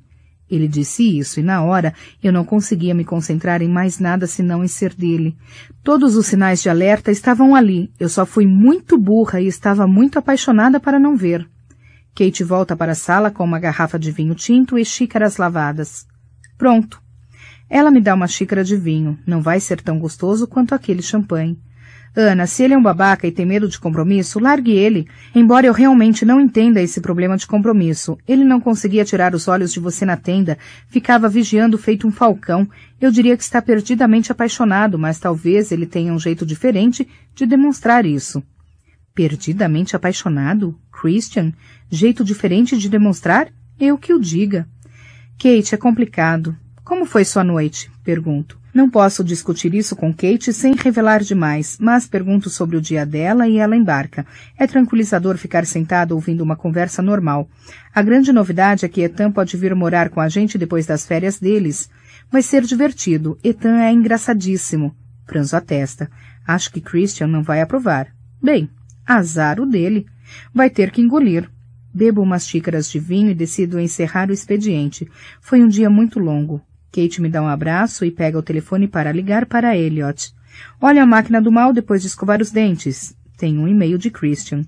Ele disse isso, e na hora eu não conseguia me concentrar em mais nada senão em ser dele. Todos os sinais de alerta estavam ali, eu só fui muito burra e estava muito apaixonada para não ver. Kate volta para a sala com uma garrafa de vinho tinto e xícaras lavadas. Pronto. Ela me dá uma xícara de vinho, não vai ser tão gostoso quanto aquele champanhe. Ana, se ele é um babaca e tem medo de compromisso, largue ele. Embora eu realmente não entenda esse problema de compromisso. Ele não conseguia tirar os olhos de você na tenda, ficava vigiando feito um falcão. Eu diria que está perdidamente apaixonado, mas talvez ele tenha um jeito diferente de demonstrar isso. Perdidamente apaixonado? Christian? Jeito diferente de demonstrar? Eu que o diga. Kate, é complicado. Como foi sua noite? Pergunto. Não posso discutir isso com Kate sem revelar demais, mas pergunto sobre o dia dela e ela embarca. É tranquilizador ficar sentado ouvindo uma conversa normal. A grande novidade é que Etan pode vir morar com a gente depois das férias deles. Vai ser divertido. Etan é engraçadíssimo. Franzo a testa. Acho que Christian não vai aprovar. Bem, azar o dele. Vai ter que engolir. Bebo umas xícaras de vinho e decido encerrar o expediente. Foi um dia muito longo. Kate me dá um abraço e pega o telefone para ligar para Elliot. Olha a máquina do mal depois de escovar os dentes. Tem um e-mail de Christian.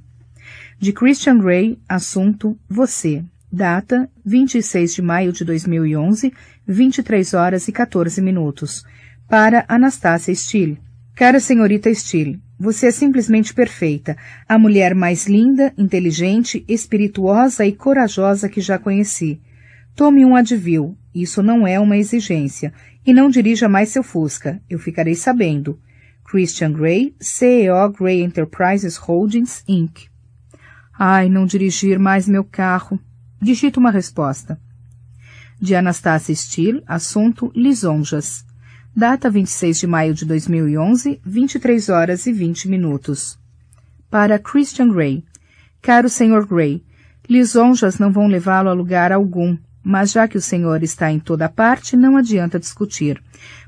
De Christian Gray, assunto Você. Data 26 de maio de 2011, 23 horas e 14 minutos. Para Anastácia Steele. Cara senhorita Steele, você é simplesmente perfeita, a mulher mais linda, inteligente, espirituosa e corajosa que já conheci. Tome um Advil, isso não é uma exigência. E não dirija mais seu Fusca. Eu ficarei sabendo. Christian Grey, CEO Grey Enterprises Holdings, Inc. Ai, não dirigir mais meu carro. Digita uma resposta. De Anastasia Steele, assunto Lisonjas. Data 26 de maio de 2011, 23 horas e 20 minutos. Para Christian Grey. Caro Sr. Grey, lisonjas não vão levá-lo a lugar algum. Mas já que o senhor está em toda parte, não adianta discutir.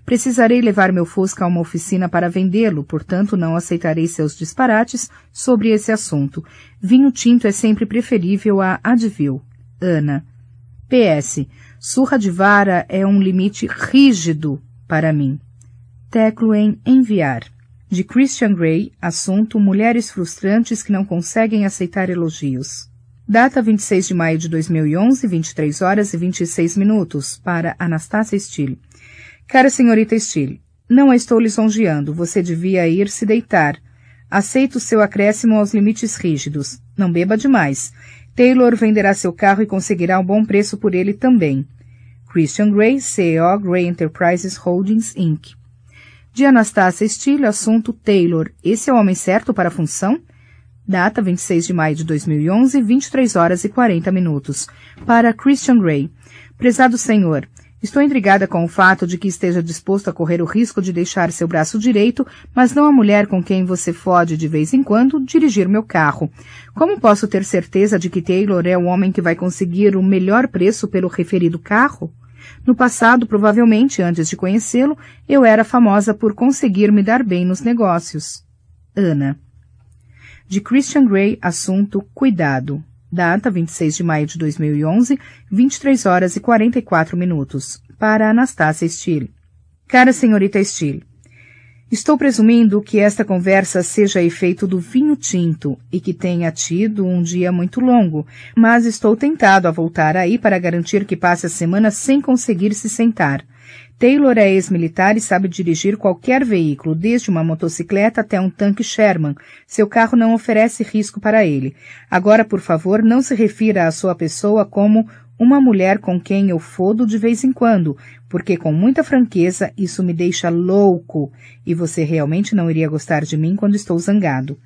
Precisarei levar meu Fusca a uma oficina para vendê-lo, portanto não aceitarei seus disparates sobre esse assunto. Vinho tinto é sempre preferível a Advil. Ana. PS. Surra de vara é um limite rígido para mim. Teclo em enviar. De Christian Grey, assunto Mulheres frustrantes que não conseguem aceitar elogios. Data 26 de maio de 2011, 23 horas e 26 minutos, para Anastácia Steele. Cara senhorita Steele, não a estou lisonjeando, você devia ir se deitar. Aceito seu acréscimo aos limites rígidos. Não beba demais. Taylor venderá seu carro e conseguirá um bom preço por ele também. Christian Gray, CEO Gray Enterprises Holdings Inc. De Anastácia Steele, assunto Taylor. Esse é o homem certo para a função? data 26 de maio de 2011, 23 horas e 40 minutos. Para Christian Grey. Prezado senhor, estou intrigada com o fato de que esteja disposto a correr o risco de deixar seu braço direito, mas não a mulher com quem você fode de vez em quando dirigir meu carro. Como posso ter certeza de que Taylor é o homem que vai conseguir o melhor preço pelo referido carro? No passado, provavelmente, antes de conhecê-lo, eu era famosa por conseguir me dar bem nos negócios. Ana de Christian Grey, assunto Cuidado. Data 26 de maio de 2011, 23 horas e 44 minutos. Para Anastácia Steele. Cara senhorita Steele, estou presumindo que esta conversa seja efeito do vinho tinto e que tenha tido um dia muito longo, mas estou tentado a voltar aí para garantir que passe a semana sem conseguir se sentar. Taylor é ex-militar e sabe dirigir qualquer veículo, desde uma motocicleta até um tanque Sherman. Seu carro não oferece risco para ele. Agora, por favor, não se refira à sua pessoa como uma mulher com quem eu fodo de vez em quando, porque com muita franqueza isso me deixa louco e você realmente não iria gostar de mim quando estou zangado.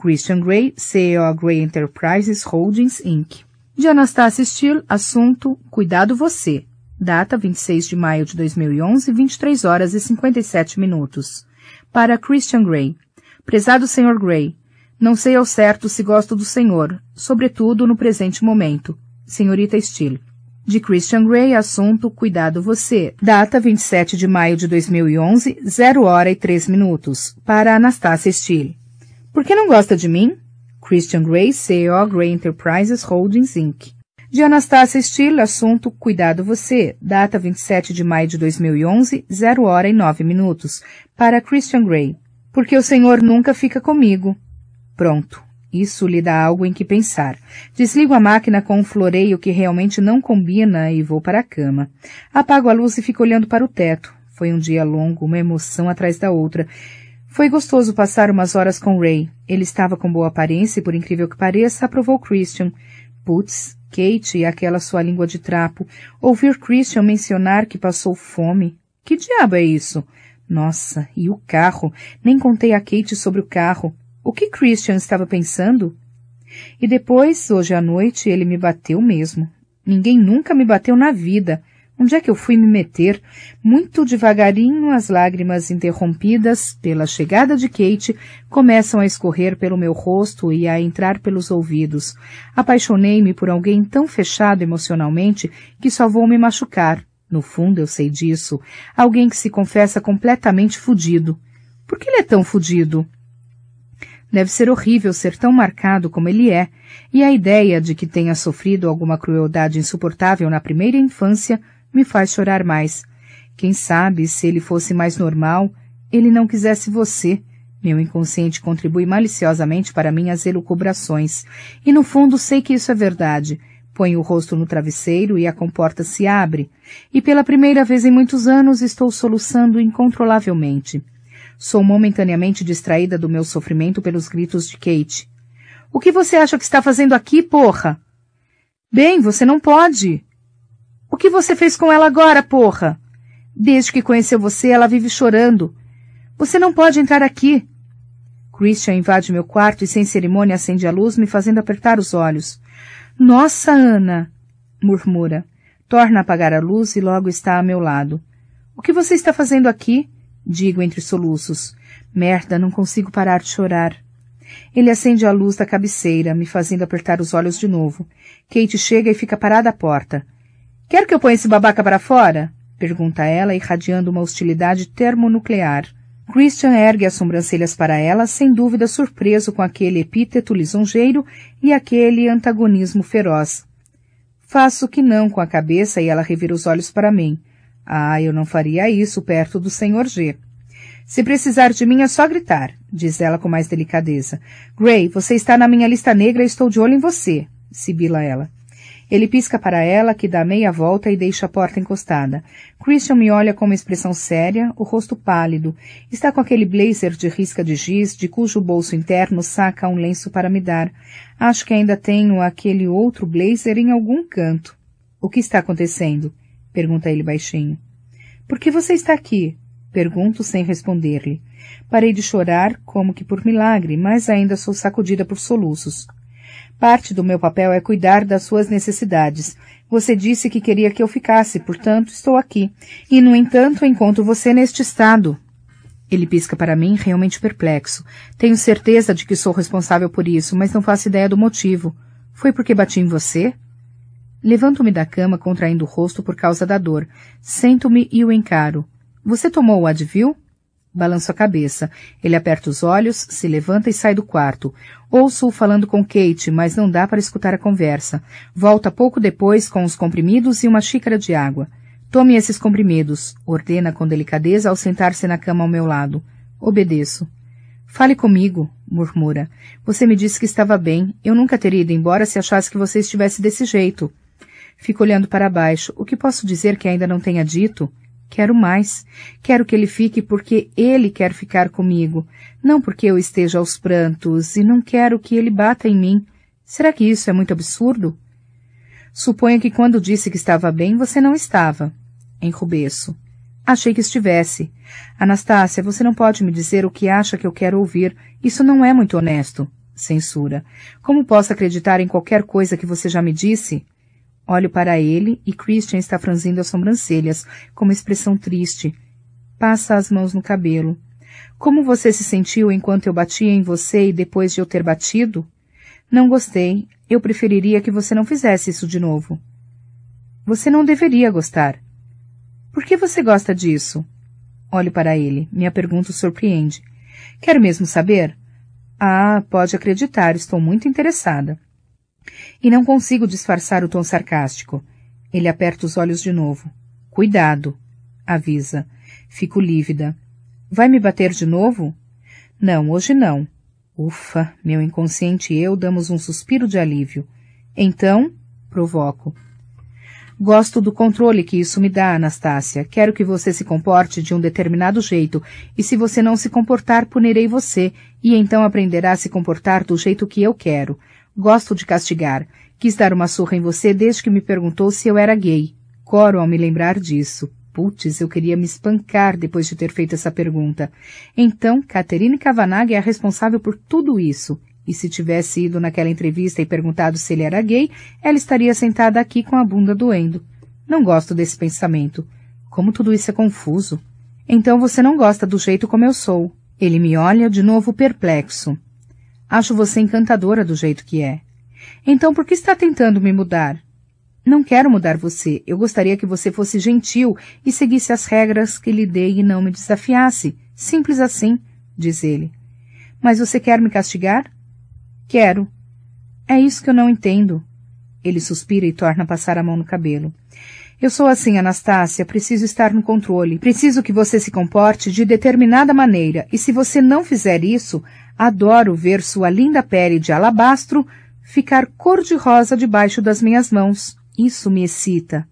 Christian Gray, CEO Gray Enterprises Holdings Inc. De Anastasia Steele, assunto Cuidado Você data 26 de maio de 2011, 23 horas e 57 minutos. Para Christian Grey. Prezado Sr. Grey, não sei ao certo se gosto do senhor, sobretudo no presente momento. Senhorita Steele. De Christian Grey, assunto Cuidado Você. Data 27 de maio de 2011, 0 hora e 3 minutos. Para Anastasia Steele. Por que não gosta de mim? Christian Grey, CEO Grey Enterprises Holdings Inc. De Anastácia Stiller, assunto Cuidado Você, data 27 de maio de 2011, 0 hora e 9 minutos. Para Christian Grey, porque o Senhor nunca fica comigo. Pronto. Isso lhe dá algo em que pensar. Desligo a máquina com um floreio que realmente não combina e vou para a cama. Apago a luz e fico olhando para o teto. Foi um dia longo, uma emoção atrás da outra. Foi gostoso passar umas horas com Ray. Ele estava com boa aparência e, por incrível que pareça, aprovou Christian. Putz, Kate e aquela sua língua de trapo, ouvir Christian mencionar que passou fome. Que diabo é isso? Nossa, e o carro? Nem contei a Kate sobre o carro. O que Christian estava pensando? E depois, hoje à noite, ele me bateu mesmo. Ninguém nunca me bateu na vida. Onde é que eu fui me meter? Muito devagarinho, as lágrimas interrompidas pela chegada de Kate começam a escorrer pelo meu rosto e a entrar pelos ouvidos. Apaixonei-me por alguém tão fechado emocionalmente que só vou me machucar. No fundo, eu sei disso. Alguém que se confessa completamente fudido. Por que ele é tão fudido? Deve ser horrível ser tão marcado como ele é, e a ideia de que tenha sofrido alguma crueldade insuportável na primeira infância me faz chorar mais. Quem sabe, se ele fosse mais normal, ele não quisesse você. Meu inconsciente contribui maliciosamente para minhas elucubrações. E no fundo sei que isso é verdade. Ponho o rosto no travesseiro e a comporta se abre. E pela primeira vez em muitos anos estou soluçando incontrolavelmente. Sou momentaneamente distraída do meu sofrimento pelos gritos de Kate. O que você acha que está fazendo aqui, porra? Bem, você não pode! que você fez com ela agora, porra? Desde que conheceu você, ela vive chorando. Você não pode entrar aqui. Christian invade meu quarto e, sem cerimônia, acende a luz, me fazendo apertar os olhos. Nossa, Ana! murmura. Torna a apagar a luz e logo está a meu lado. O que você está fazendo aqui? Digo entre soluços. Merda, não consigo parar de chorar. Ele acende a luz da cabeceira, me fazendo apertar os olhos de novo. Kate chega e fica parada à porta. Quer que eu ponha esse babaca para fora? Pergunta ela, irradiando uma hostilidade termonuclear. Christian ergue as sobrancelhas para ela, sem dúvida surpreso com aquele epíteto lisonjeiro e aquele antagonismo feroz. Faço que não com a cabeça e ela revira os olhos para mim. Ah, eu não faria isso perto do Sr. G. Se precisar de mim é só gritar, diz ela com mais delicadeza. Gray, você está na minha lista negra e estou de olho em você, sibila ela. Ele pisca para ela, que dá meia volta e deixa a porta encostada. Christian me olha com uma expressão séria, o rosto pálido. Está com aquele blazer de risca de giz, de cujo bolso interno saca um lenço para me dar. Acho que ainda tenho aquele outro blazer em algum canto. O que está acontecendo? Pergunta ele baixinho. Por que você está aqui? Pergunto sem responder-lhe. Parei de chorar, como que por milagre, mas ainda sou sacudida por soluços. Parte do meu papel é cuidar das suas necessidades. Você disse que queria que eu ficasse, portanto, estou aqui. E, no entanto, encontro você neste estado. Ele pisca para mim, realmente perplexo. Tenho certeza de que sou responsável por isso, mas não faço ideia do motivo. Foi porque bati em você? Levanto-me da cama, contraindo o rosto por causa da dor. Sento-me e o encaro. Você tomou o Advil? Balanço a cabeça. Ele aperta os olhos, se levanta e sai do quarto. Ouço-o falando com Kate, mas não dá para escutar a conversa. Volta pouco depois com os comprimidos e uma xícara de água. Tome esses comprimidos, ordena com delicadeza ao sentar-se na cama ao meu lado. Obedeço. Fale comigo, murmura. Você me disse que estava bem. Eu nunca teria ido embora se achasse que você estivesse desse jeito. Fico olhando para baixo. O que posso dizer que ainda não tenha dito? Quero mais. Quero que ele fique porque ele quer ficar comigo, não porque eu esteja aos prantos e não quero que ele bata em mim. Será que isso é muito absurdo? Suponho que quando disse que estava bem, você não estava. Enrubeço. Achei que estivesse. Anastácia, você não pode me dizer o que acha que eu quero ouvir. Isso não é muito honesto. Censura. Como posso acreditar em qualquer coisa que você já me disse? Olho para ele e Christian está franzindo as sobrancelhas, com uma expressão triste. Passa as mãos no cabelo. Como você se sentiu enquanto eu batia em você e depois de eu ter batido? Não gostei. Eu preferiria que você não fizesse isso de novo. Você não deveria gostar. Por que você gosta disso? Olho para ele. Minha pergunta o surpreende. Quero mesmo saber? Ah, pode acreditar, estou muito interessada. E não consigo disfarçar o tom sarcástico. Ele aperta os olhos de novo. Cuidado, avisa. Fico lívida. Vai me bater de novo? Não, hoje não. Ufa, meu inconsciente e eu damos um suspiro de alívio. Então, provoco. Gosto do controle que isso me dá, Anastácia. Quero que você se comporte de um determinado jeito, e se você não se comportar, punirei você, e então aprenderá a se comportar do jeito que eu quero. Gosto de castigar. Quis dar uma surra em você desde que me perguntou se eu era gay. Coro ao me lembrar disso. Putz, eu queria me espancar depois de ter feito essa pergunta. Então, Catherine Kavanagh é a responsável por tudo isso. E se tivesse ido naquela entrevista e perguntado se ele era gay, ela estaria sentada aqui com a bunda doendo. Não gosto desse pensamento. Como tudo isso é confuso. Então você não gosta do jeito como eu sou. Ele me olha de novo perplexo. Acho você encantadora do jeito que é. Então por que está tentando me mudar? Não quero mudar você. Eu gostaria que você fosse gentil e seguisse as regras que lhe dei e não me desafiasse. Simples assim, diz ele. Mas você quer me castigar? Quero. É isso que eu não entendo. Ele suspira e torna a passar a mão no cabelo. Eu sou assim, Anastácia. Preciso estar no controle. Preciso que você se comporte de determinada maneira. E se você não fizer isso, Adoro ver sua linda pele de alabastro ficar cor-de-rosa debaixo das minhas mãos. Isso me excita.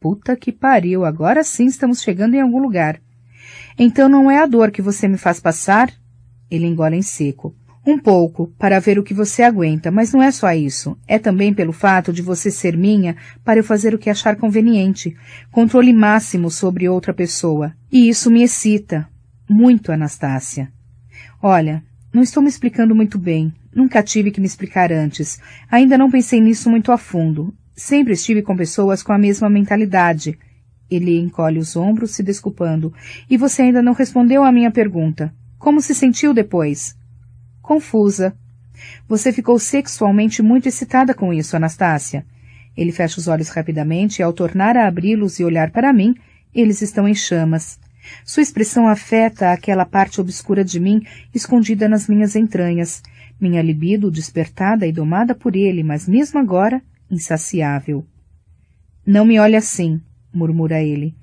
Puta que pariu, agora sim estamos chegando em algum lugar. Então não é a dor que você me faz passar? Ele engole em seco. Um pouco, para ver o que você aguenta, mas não é só isso. É também pelo fato de você ser minha para eu fazer o que achar conveniente. Controle máximo sobre outra pessoa. E isso me excita. Muito, Anastácia. Olha, não estou me explicando muito bem. Nunca tive que me explicar antes. Ainda não pensei nisso muito a fundo. Sempre estive com pessoas com a mesma mentalidade. Ele encolhe os ombros, se desculpando. E você ainda não respondeu à minha pergunta. Como se sentiu depois? Confusa. Você ficou sexualmente muito excitada com isso, Anastácia. Ele fecha os olhos rapidamente e, ao tornar a abri-los e olhar para mim, eles estão em chamas. Sua expressão afeta aquela parte obscura de mim escondida nas minhas entranhas, minha libido despertada e domada por ele, mas mesmo agora insaciável. Não me olhe assim, murmura ele.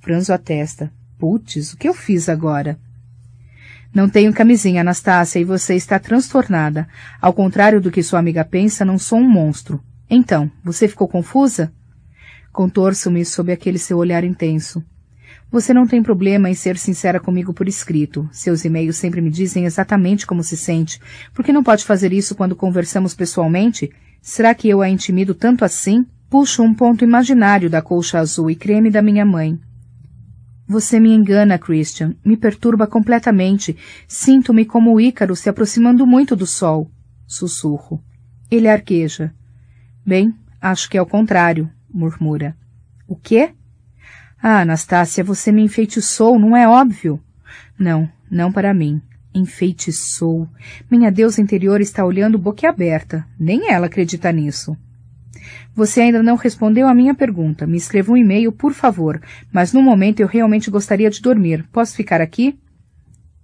Franzo a testa. Putz, o que eu fiz agora? Não tenho camisinha, Anastácia, e você está transtornada. Ao contrário do que sua amiga pensa, não sou um monstro. Então, você ficou confusa? Contorço-me sob aquele seu olhar intenso. Você não tem problema em ser sincera comigo por escrito. Seus e-mails sempre me dizem exatamente como se sente. Por que não pode fazer isso quando conversamos pessoalmente? Será que eu a intimido tanto assim? Puxo um ponto imaginário da colcha azul e creme da minha mãe. Você me engana, Christian. Me perturba completamente. Sinto-me como o Ícaro se aproximando muito do sol. Sussurro. Ele arqueja. Bem, acho que é o contrário, murmura. O quê? Ah, Anastácia, você me enfeitiçou, não é óbvio? Não, não para mim. Enfeitiçou. Minha deusa interior está olhando boquiaberta. Nem ela acredita nisso. Você ainda não respondeu à minha pergunta. Me escreva um e-mail, por favor. Mas no momento eu realmente gostaria de dormir. Posso ficar aqui?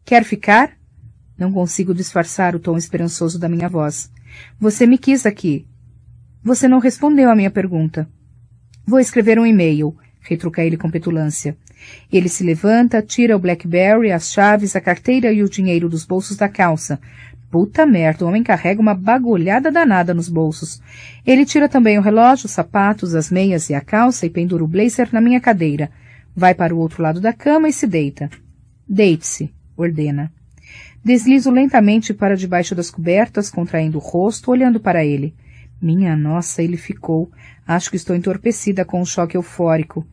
Quer ficar? Não consigo disfarçar o tom esperançoso da minha voz. Você me quis aqui. Você não respondeu à minha pergunta. Vou escrever um e-mail retruca ele com petulância. Ele se levanta, tira o Blackberry, as chaves, a carteira e o dinheiro dos bolsos da calça. Puta merda, o homem carrega uma bagulhada danada nos bolsos. Ele tira também o relógio, os sapatos, as meias e a calça e pendura o blazer na minha cadeira. Vai para o outro lado da cama e se deita. Deite-se, ordena. Deslizo lentamente para debaixo das cobertas, contraindo o rosto, olhando para ele. Minha nossa, ele ficou. Acho que estou entorpecida com o um choque eufórico.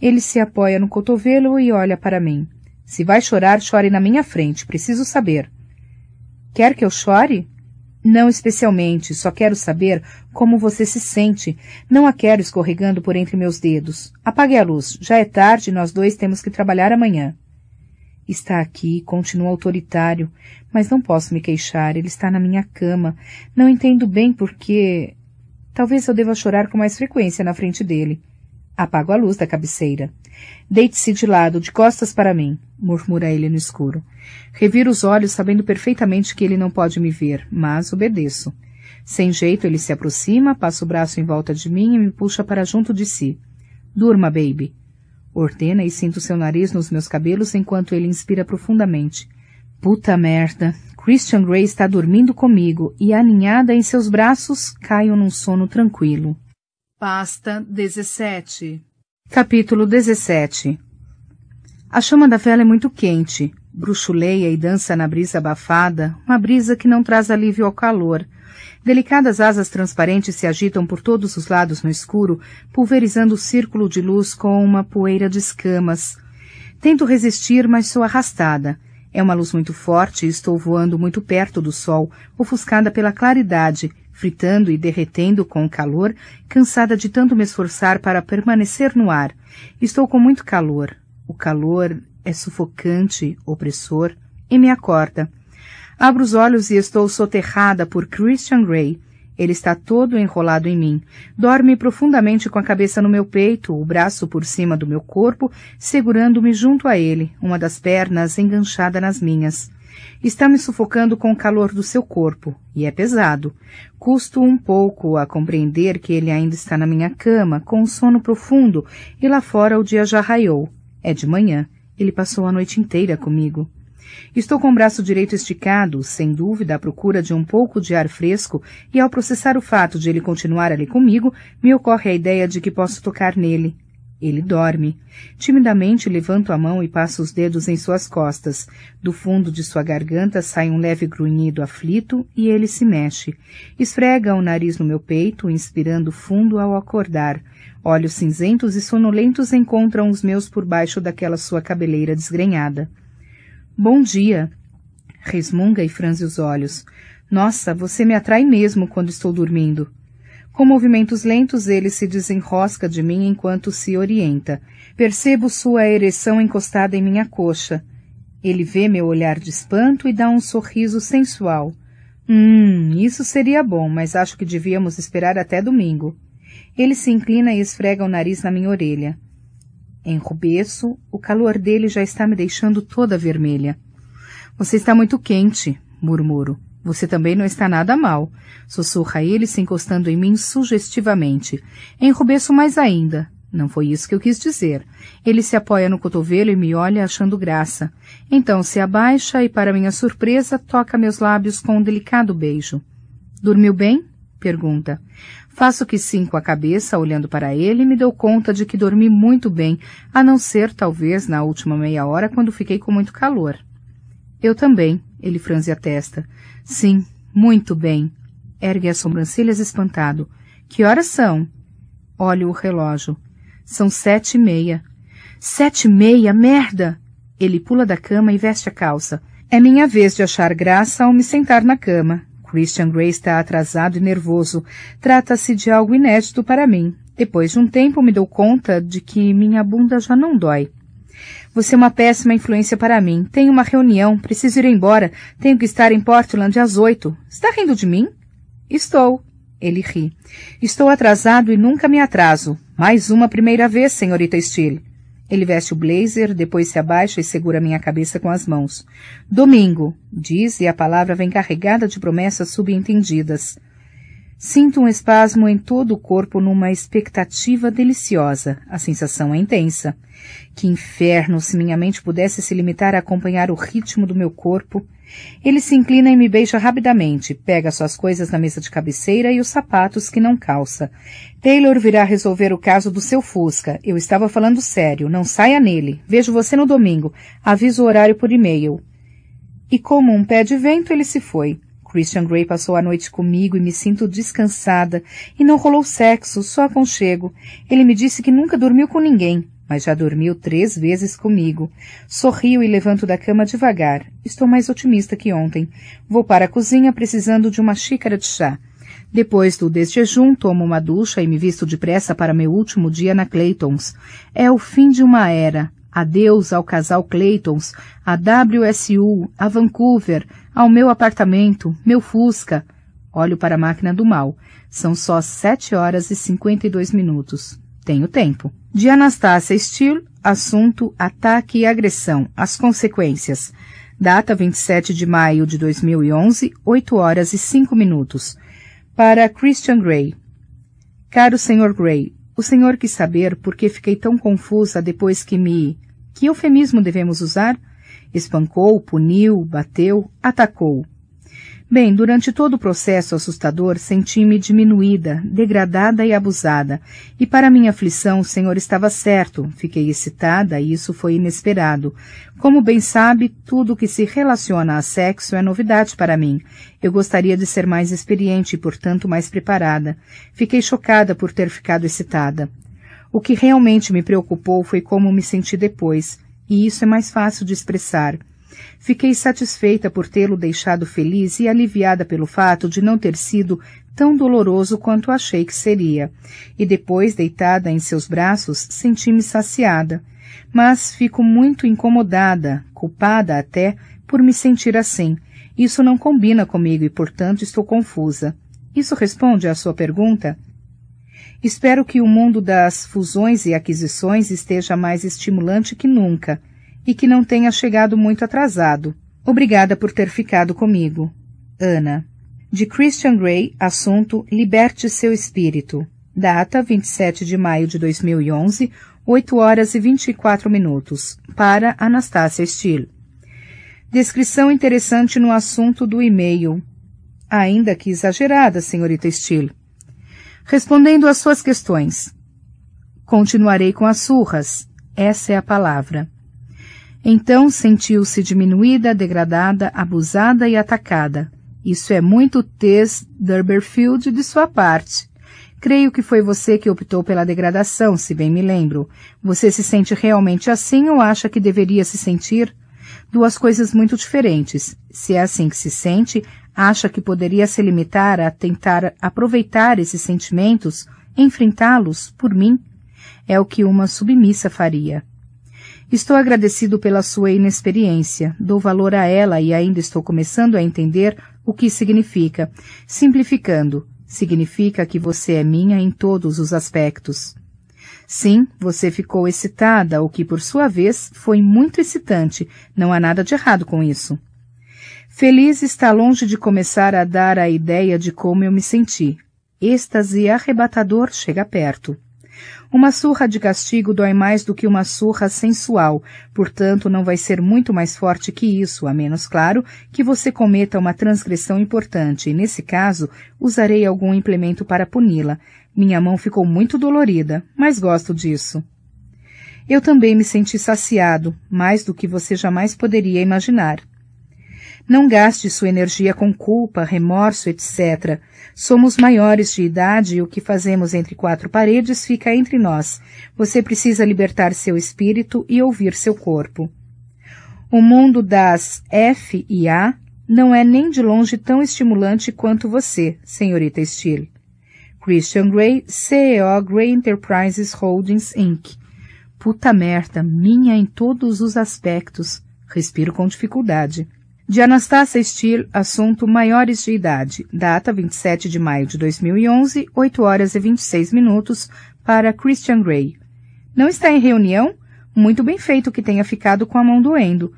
Ele se apoia no cotovelo e olha para mim. Se vai chorar, chore na minha frente. Preciso saber. Quer que eu chore? Não especialmente. Só quero saber como você se sente. Não a quero escorregando por entre meus dedos. Apague a luz. Já é tarde e nós dois temos que trabalhar amanhã. Está aqui, continua autoritário, mas não posso me queixar, ele está na minha cama. Não entendo bem porque. Talvez eu deva chorar com mais frequência na frente dele. Apago a luz da cabeceira. Deite-se de lado, de costas para mim, murmura ele no escuro. Reviro os olhos, sabendo perfeitamente que ele não pode me ver, mas obedeço. Sem jeito, ele se aproxima, passa o braço em volta de mim e me puxa para junto de si. Durma, baby. Ordena e sinto seu nariz nos meus cabelos enquanto ele inspira profundamente. Puta merda! Christian Grey está dormindo comigo e, aninhada em seus braços, caio num sono tranquilo. Pasta 17 Capítulo 17 A chama da vela é muito quente. Bruxuleia e dança na brisa abafada, uma brisa que não traz alívio ao calor, Delicadas asas transparentes se agitam por todos os lados no escuro, pulverizando o círculo de luz com uma poeira de escamas. Tento resistir, mas sou arrastada. É uma luz muito forte e estou voando muito perto do sol, ofuscada pela claridade, fritando e derretendo com o calor, cansada de tanto me esforçar para permanecer no ar. Estou com muito calor. O calor é sufocante, opressor, e me acorda. Abro os olhos e estou soterrada por Christian Grey. Ele está todo enrolado em mim. Dorme profundamente com a cabeça no meu peito, o braço por cima do meu corpo, segurando-me junto a ele, uma das pernas enganchada nas minhas. Está me sufocando com o calor do seu corpo, e é pesado. Custo um pouco a compreender que ele ainda está na minha cama, com um sono profundo, e lá fora o dia já raiou. É de manhã. Ele passou a noite inteira comigo. Estou com o braço direito esticado, sem dúvida à procura de um pouco de ar fresco, e ao processar o fato de ele continuar ali comigo, me ocorre a ideia de que posso tocar nele. Ele dorme. Timidamente levanto a mão e passo os dedos em suas costas. Do fundo de sua garganta sai um leve grunhido aflito e ele se mexe. Esfrega o nariz no meu peito, inspirando fundo ao acordar. Olhos cinzentos e sonolentos encontram os meus por baixo daquela sua cabeleira desgrenhada. Bom dia! Resmunga e franze os olhos. Nossa, você me atrai mesmo quando estou dormindo. Com movimentos lentos, ele se desenrosca de mim enquanto se orienta. Percebo sua ereção encostada em minha coxa. Ele vê meu olhar de espanto e dá um sorriso sensual. Hum, isso seria bom, mas acho que devíamos esperar até domingo. Ele se inclina e esfrega o nariz na minha orelha. Enrubeço, o calor dele já está me deixando toda vermelha. Você está muito quente, murmuro. Você também não está nada mal, sussurra ele, se encostando em mim sugestivamente. Enrubeço mais ainda. Não foi isso que eu quis dizer. Ele se apoia no cotovelo e me olha achando graça. Então se abaixa e, para minha surpresa, toca meus lábios com um delicado beijo. Dormiu bem? pergunta. Faço que sim com a cabeça, olhando para ele, e me dou conta de que dormi muito bem, a não ser, talvez, na última meia hora, quando fiquei com muito calor. Eu também, ele franze a testa. Sim, muito bem. Ergue as sobrancelhas espantado. Que horas são? Olho o relógio. São sete e meia. Sete e meia, merda! Ele pula da cama e veste a calça. É minha vez de achar graça ao me sentar na cama. Christian Grey está atrasado e nervoso. Trata-se de algo inédito para mim. Depois de um tempo, me dou conta de que minha bunda já não dói. Você é uma péssima influência para mim. Tenho uma reunião, preciso ir embora. Tenho que estar em Portland às oito. Está rindo de mim? Estou. Ele ri. Estou atrasado e nunca me atraso. Mais uma primeira vez, senhorita Steele. Ele veste o blazer, depois se abaixa e segura minha cabeça com as mãos. Domingo, diz, e a palavra vem carregada de promessas subentendidas. Sinto um espasmo em todo o corpo numa expectativa deliciosa. A sensação é intensa. Que inferno se minha mente pudesse se limitar a acompanhar o ritmo do meu corpo, ele se inclina e me beija rapidamente, pega suas coisas na mesa de cabeceira e os sapatos que não calça. Taylor virá resolver o caso do seu Fusca. Eu estava falando sério, não saia nele. Vejo você no domingo. Aviso o horário por e-mail. E como um pé de vento, ele se foi. Christian Grey passou a noite comigo e me sinto descansada. E não rolou sexo, só aconchego. Ele me disse que nunca dormiu com ninguém mas já dormiu três vezes comigo. Sorrio e levanto da cama devagar. Estou mais otimista que ontem. Vou para a cozinha precisando de uma xícara de chá. Depois do desjejum, tomo uma ducha e me visto depressa para meu último dia na Claytons. É o fim de uma era. Adeus ao casal Claytons, a WSU, a Vancouver, ao meu apartamento, meu Fusca. Olho para a máquina do mal. São só sete horas e cinquenta e dois minutos. Tenho tempo. De Anastácia Steele, assunto Ataque e Agressão, as consequências. Data 27 de maio de 2011, 8 horas e 5 minutos. Para Christian Grey. Caro Sr. Grey, o senhor quis saber por que fiquei tão confusa depois que me... Que eufemismo devemos usar? Espancou, puniu, bateu, atacou. Bem, durante todo o processo assustador, senti-me diminuída, degradada e abusada. E para minha aflição, o senhor estava certo. Fiquei excitada e isso foi inesperado. Como bem sabe, tudo que se relaciona a sexo é novidade para mim. Eu gostaria de ser mais experiente e, portanto, mais preparada. Fiquei chocada por ter ficado excitada. O que realmente me preocupou foi como me senti depois, e isso é mais fácil de expressar. Fiquei satisfeita por tê-lo deixado feliz e aliviada pelo fato de não ter sido tão doloroso quanto achei que seria. E depois, deitada em seus braços, senti-me saciada. Mas fico muito incomodada, culpada até, por me sentir assim. Isso não combina comigo e, portanto, estou confusa. Isso responde à sua pergunta? Espero que o mundo das fusões e aquisições esteja mais estimulante que nunca e que não tenha chegado muito atrasado. Obrigada por ter ficado comigo. Ana. De Christian Grey, assunto Liberte seu espírito. Data 27 de maio de 2011, 8 horas e 24 minutos. Para Anastácia Steele. Descrição interessante no assunto do e-mail. Ainda que exagerada, senhorita Steele. Respondendo às suas questões. Continuarei com as surras. Essa é a palavra. Então sentiu-se diminuída, degradada, abusada e atacada. Isso é muito Tess Durberfield de sua parte. Creio que foi você que optou pela degradação, se bem me lembro. Você se sente realmente assim ou acha que deveria se sentir? Duas coisas muito diferentes. Se é assim que se sente, acha que poderia se limitar a tentar aproveitar esses sentimentos, enfrentá-los por mim? É o que uma submissa faria. Estou agradecido pela sua inexperiência, dou valor a ela e ainda estou começando a entender o que significa. Simplificando, significa que você é minha em todos os aspectos. Sim, você ficou excitada, o que por sua vez foi muito excitante, não há nada de errado com isso. Feliz está longe de começar a dar a ideia de como eu me senti. Êxtase arrebatador chega perto. Uma surra de castigo dói mais do que uma surra sensual, portanto não vai ser muito mais forte que isso, a menos, claro, que você cometa uma transgressão importante, e nesse caso, usarei algum implemento para puni-la. Minha mão ficou muito dolorida, mas gosto disso. Eu também me senti saciado, mais do que você jamais poderia imaginar. Não gaste sua energia com culpa, remorso, etc. Somos maiores de idade e o que fazemos entre quatro paredes fica entre nós. Você precisa libertar seu espírito e ouvir seu corpo. O mundo das F e A não é nem de longe tão estimulante quanto você, senhorita Steele. Christian Grey, CEO Grey Enterprises Holdings Inc. Puta merda, minha em todos os aspectos. Respiro com dificuldade de Anastácia Steele, assunto maiores de idade, data 27 de maio de 2011, 8 horas e 26 minutos, para Christian Grey. Não está em reunião? Muito bem feito que tenha ficado com a mão doendo.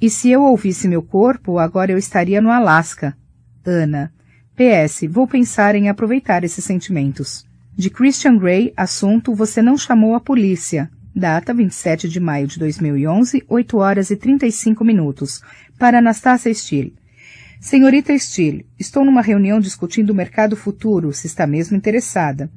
E se eu ouvisse meu corpo, agora eu estaria no Alasca. Ana. PS, vou pensar em aproveitar esses sentimentos. De Christian Grey, assunto Você não chamou a polícia data 27 de maio de 2011, 8 horas e 35 minutos. Para Anastácia Steele. Senhorita Steele, estou numa reunião discutindo o mercado futuro, se está mesmo interessada.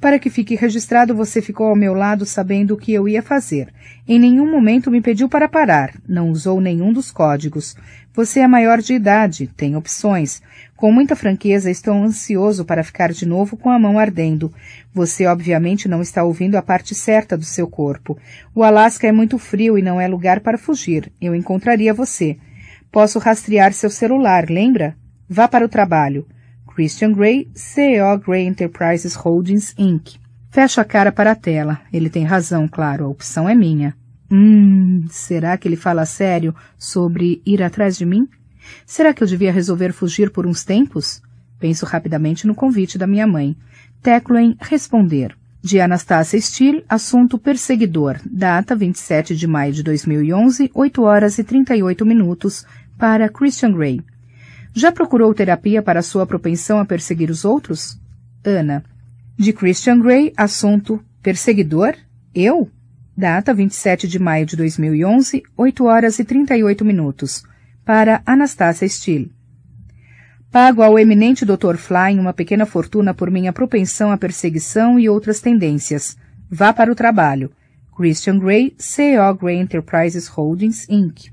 Para que fique registrado, você ficou ao meu lado sabendo o que eu ia fazer. Em nenhum momento me pediu para parar, não usou nenhum dos códigos. Você é maior de idade, tem opções. Com muita franqueza, estou ansioso para ficar de novo com a mão ardendo. Você obviamente não está ouvindo a parte certa do seu corpo. O Alasca é muito frio e não é lugar para fugir. Eu encontraria você. Posso rastrear seu celular, lembra? Vá para o trabalho. Christian Grey, CEO Grey Enterprises Holdings Inc. Fecho a cara para a tela. Ele tem razão, claro, a opção é minha. Hum, será que ele fala sério sobre ir atrás de mim? Será que eu devia resolver fugir por uns tempos? Penso rapidamente no convite da minha mãe. Teclo em responder de Anastácia Steele, assunto perseguidor, data 27 de maio de 2011, 8 horas e 38 minutos, para Christian Grey. Já procurou terapia para sua propensão a perseguir os outros? Ana. De Christian Grey, assunto perseguidor? Eu? Data 27 de maio de 2011, 8 horas e 38 minutos, para Anastácia Steele pago ao eminente Dr. Flynn uma pequena fortuna por minha propensão à perseguição e outras tendências. Vá para o trabalho. Christian Gray, CEO Gray Enterprises Holdings, Inc.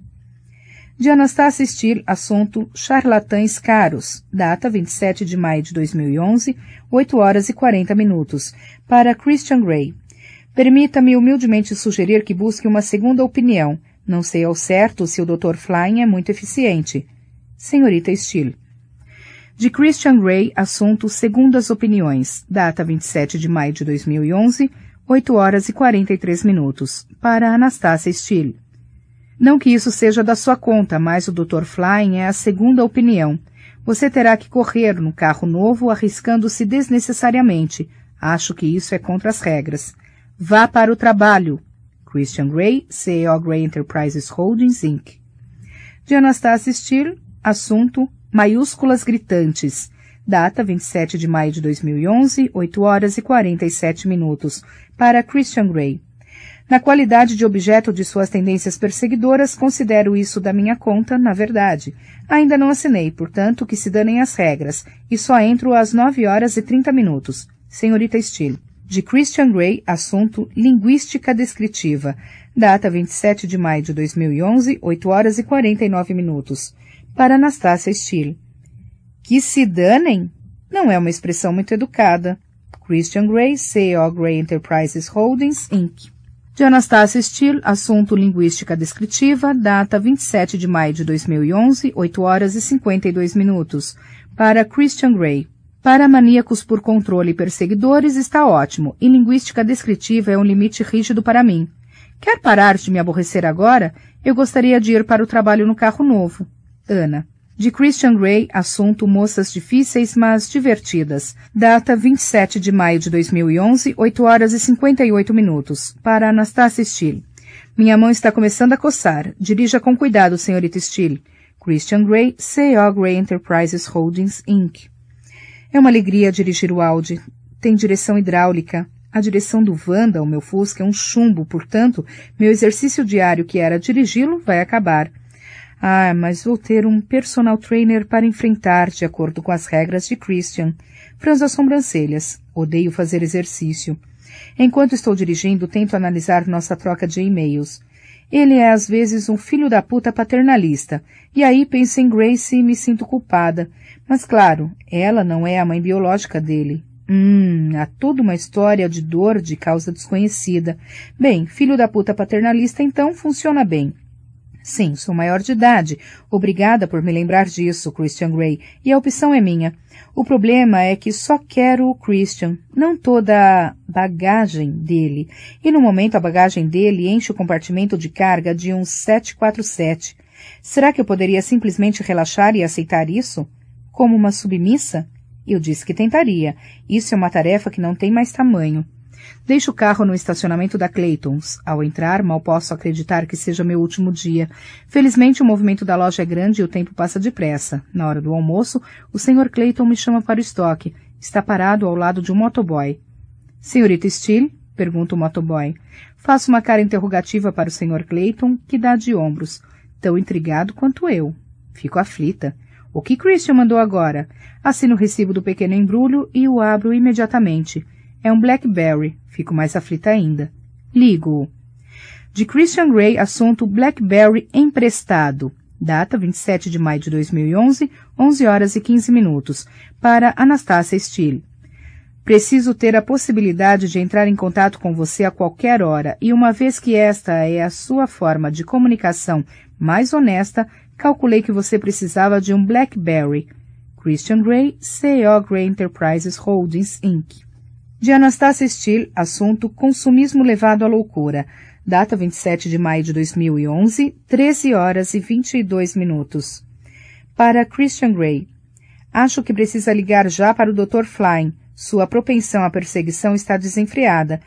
De Anastácia Steele, assunto Charlatães Caros, data 27 de maio de 2011, 8 horas e 40 minutos, para Christian Gray. Permita-me humildemente sugerir que busque uma segunda opinião. Não sei ao certo se o Dr. Flynn é muito eficiente. Senhorita Steele de Christian Grey, assunto Segundo as Opiniões, data 27 de maio de 2011, 8 horas e 43 minutos, para Anastácia Steele. Não que isso seja da sua conta, mas o Dr. Flynn é a segunda opinião. Você terá que correr no carro novo arriscando-se desnecessariamente. Acho que isso é contra as regras. Vá para o trabalho. Christian Grey, CEO Grey Enterprises Holdings Inc. De Anastácia Steele, assunto maiúsculas gritantes. Data 27 de maio de 2011, 8 horas e 47 minutos, para Christian Grey. Na qualidade de objeto de suas tendências perseguidoras, considero isso da minha conta, na verdade. Ainda não assinei, portanto, que se danem as regras, e só entro às 9 horas e 30 minutos. Senhorita Steele. De Christian Grey, assunto Linguística Descritiva. Data 27 de maio de 2011, 8 horas e 49 minutos para Anastácia Steele. Que se danem não é uma expressão muito educada. Christian Gray, CEO, Gray Enterprises Holdings, Inc. De Anastácia Steele, assunto Linguística Descritiva, data 27 de maio de 2011, 8 horas e 52 minutos. Para Christian Gray. Para maníacos por controle e perseguidores está ótimo, e linguística descritiva é um limite rígido para mim. Quer parar de me aborrecer agora? Eu gostaria de ir para o trabalho no carro novo. Ana. De Christian Grey, assunto Moças Difíceis, mas Divertidas. Data 27 de maio de 2011, 8 horas e 58 minutos. Para Anastasia Steele. Minha mão está começando a coçar. Dirija com cuidado, senhorita Steele. Christian Grey, CEO Grey Enterprises Holdings, Inc. É uma alegria dirigir o Audi. Tem direção hidráulica. A direção do Vanda, o meu Fusca, é um chumbo, portanto, meu exercício diário que era dirigi-lo vai acabar. Ah, mas vou ter um personal trainer para enfrentar, de acordo com as regras de Christian. Franz as sobrancelhas. Odeio fazer exercício. Enquanto estou dirigindo, tento analisar nossa troca de e-mails. Ele é às vezes um filho da puta paternalista, e aí penso em Grace e me sinto culpada. Mas claro, ela não é a mãe biológica dele. Hum, há toda uma história de dor de causa desconhecida. Bem, filho da puta paternalista então funciona bem. Sim, sou maior de idade. Obrigada por me lembrar disso, Christian Grey, e a opção é minha. O problema é que só quero o Christian, não toda a bagagem dele. E no momento a bagagem dele enche o compartimento de carga de um 747. Será que eu poderia simplesmente relaxar e aceitar isso? Como uma submissa? Eu disse que tentaria. Isso é uma tarefa que não tem mais tamanho. Deixo o carro no estacionamento da Claytons. Ao entrar, mal posso acreditar que seja meu último dia. Felizmente, o movimento da loja é grande e o tempo passa depressa. Na hora do almoço, o Sr. Clayton me chama para o estoque. Está parado ao lado de um motoboy. Senhorita Steele? Pergunta o motoboy. Faço uma cara interrogativa para o Sr. Clayton, que dá de ombros. Tão intrigado quanto eu. Fico aflita. O que Christian mandou agora? Assino o recibo do pequeno embrulho e o abro imediatamente. É um Blackberry. Fico mais aflita ainda. Ligo. De Christian Grey, assunto Blackberry emprestado. Data 27 de maio de 2011, 11 horas e 15 minutos. Para Anastácia Steele. Preciso ter a possibilidade de entrar em contato com você a qualquer hora, e uma vez que esta é a sua forma de comunicação mais honesta, calculei que você precisava de um BlackBerry. Christian Grey, CEO Grey Enterprises Holdings Inc de Anastasia Steele, assunto Consumismo levado à loucura. Data 27 de maio de 2011, 13 horas e 22 minutos. Para Christian Grey. Acho que precisa ligar já para o Dr. Flynn. Sua propensão à perseguição está desenfreada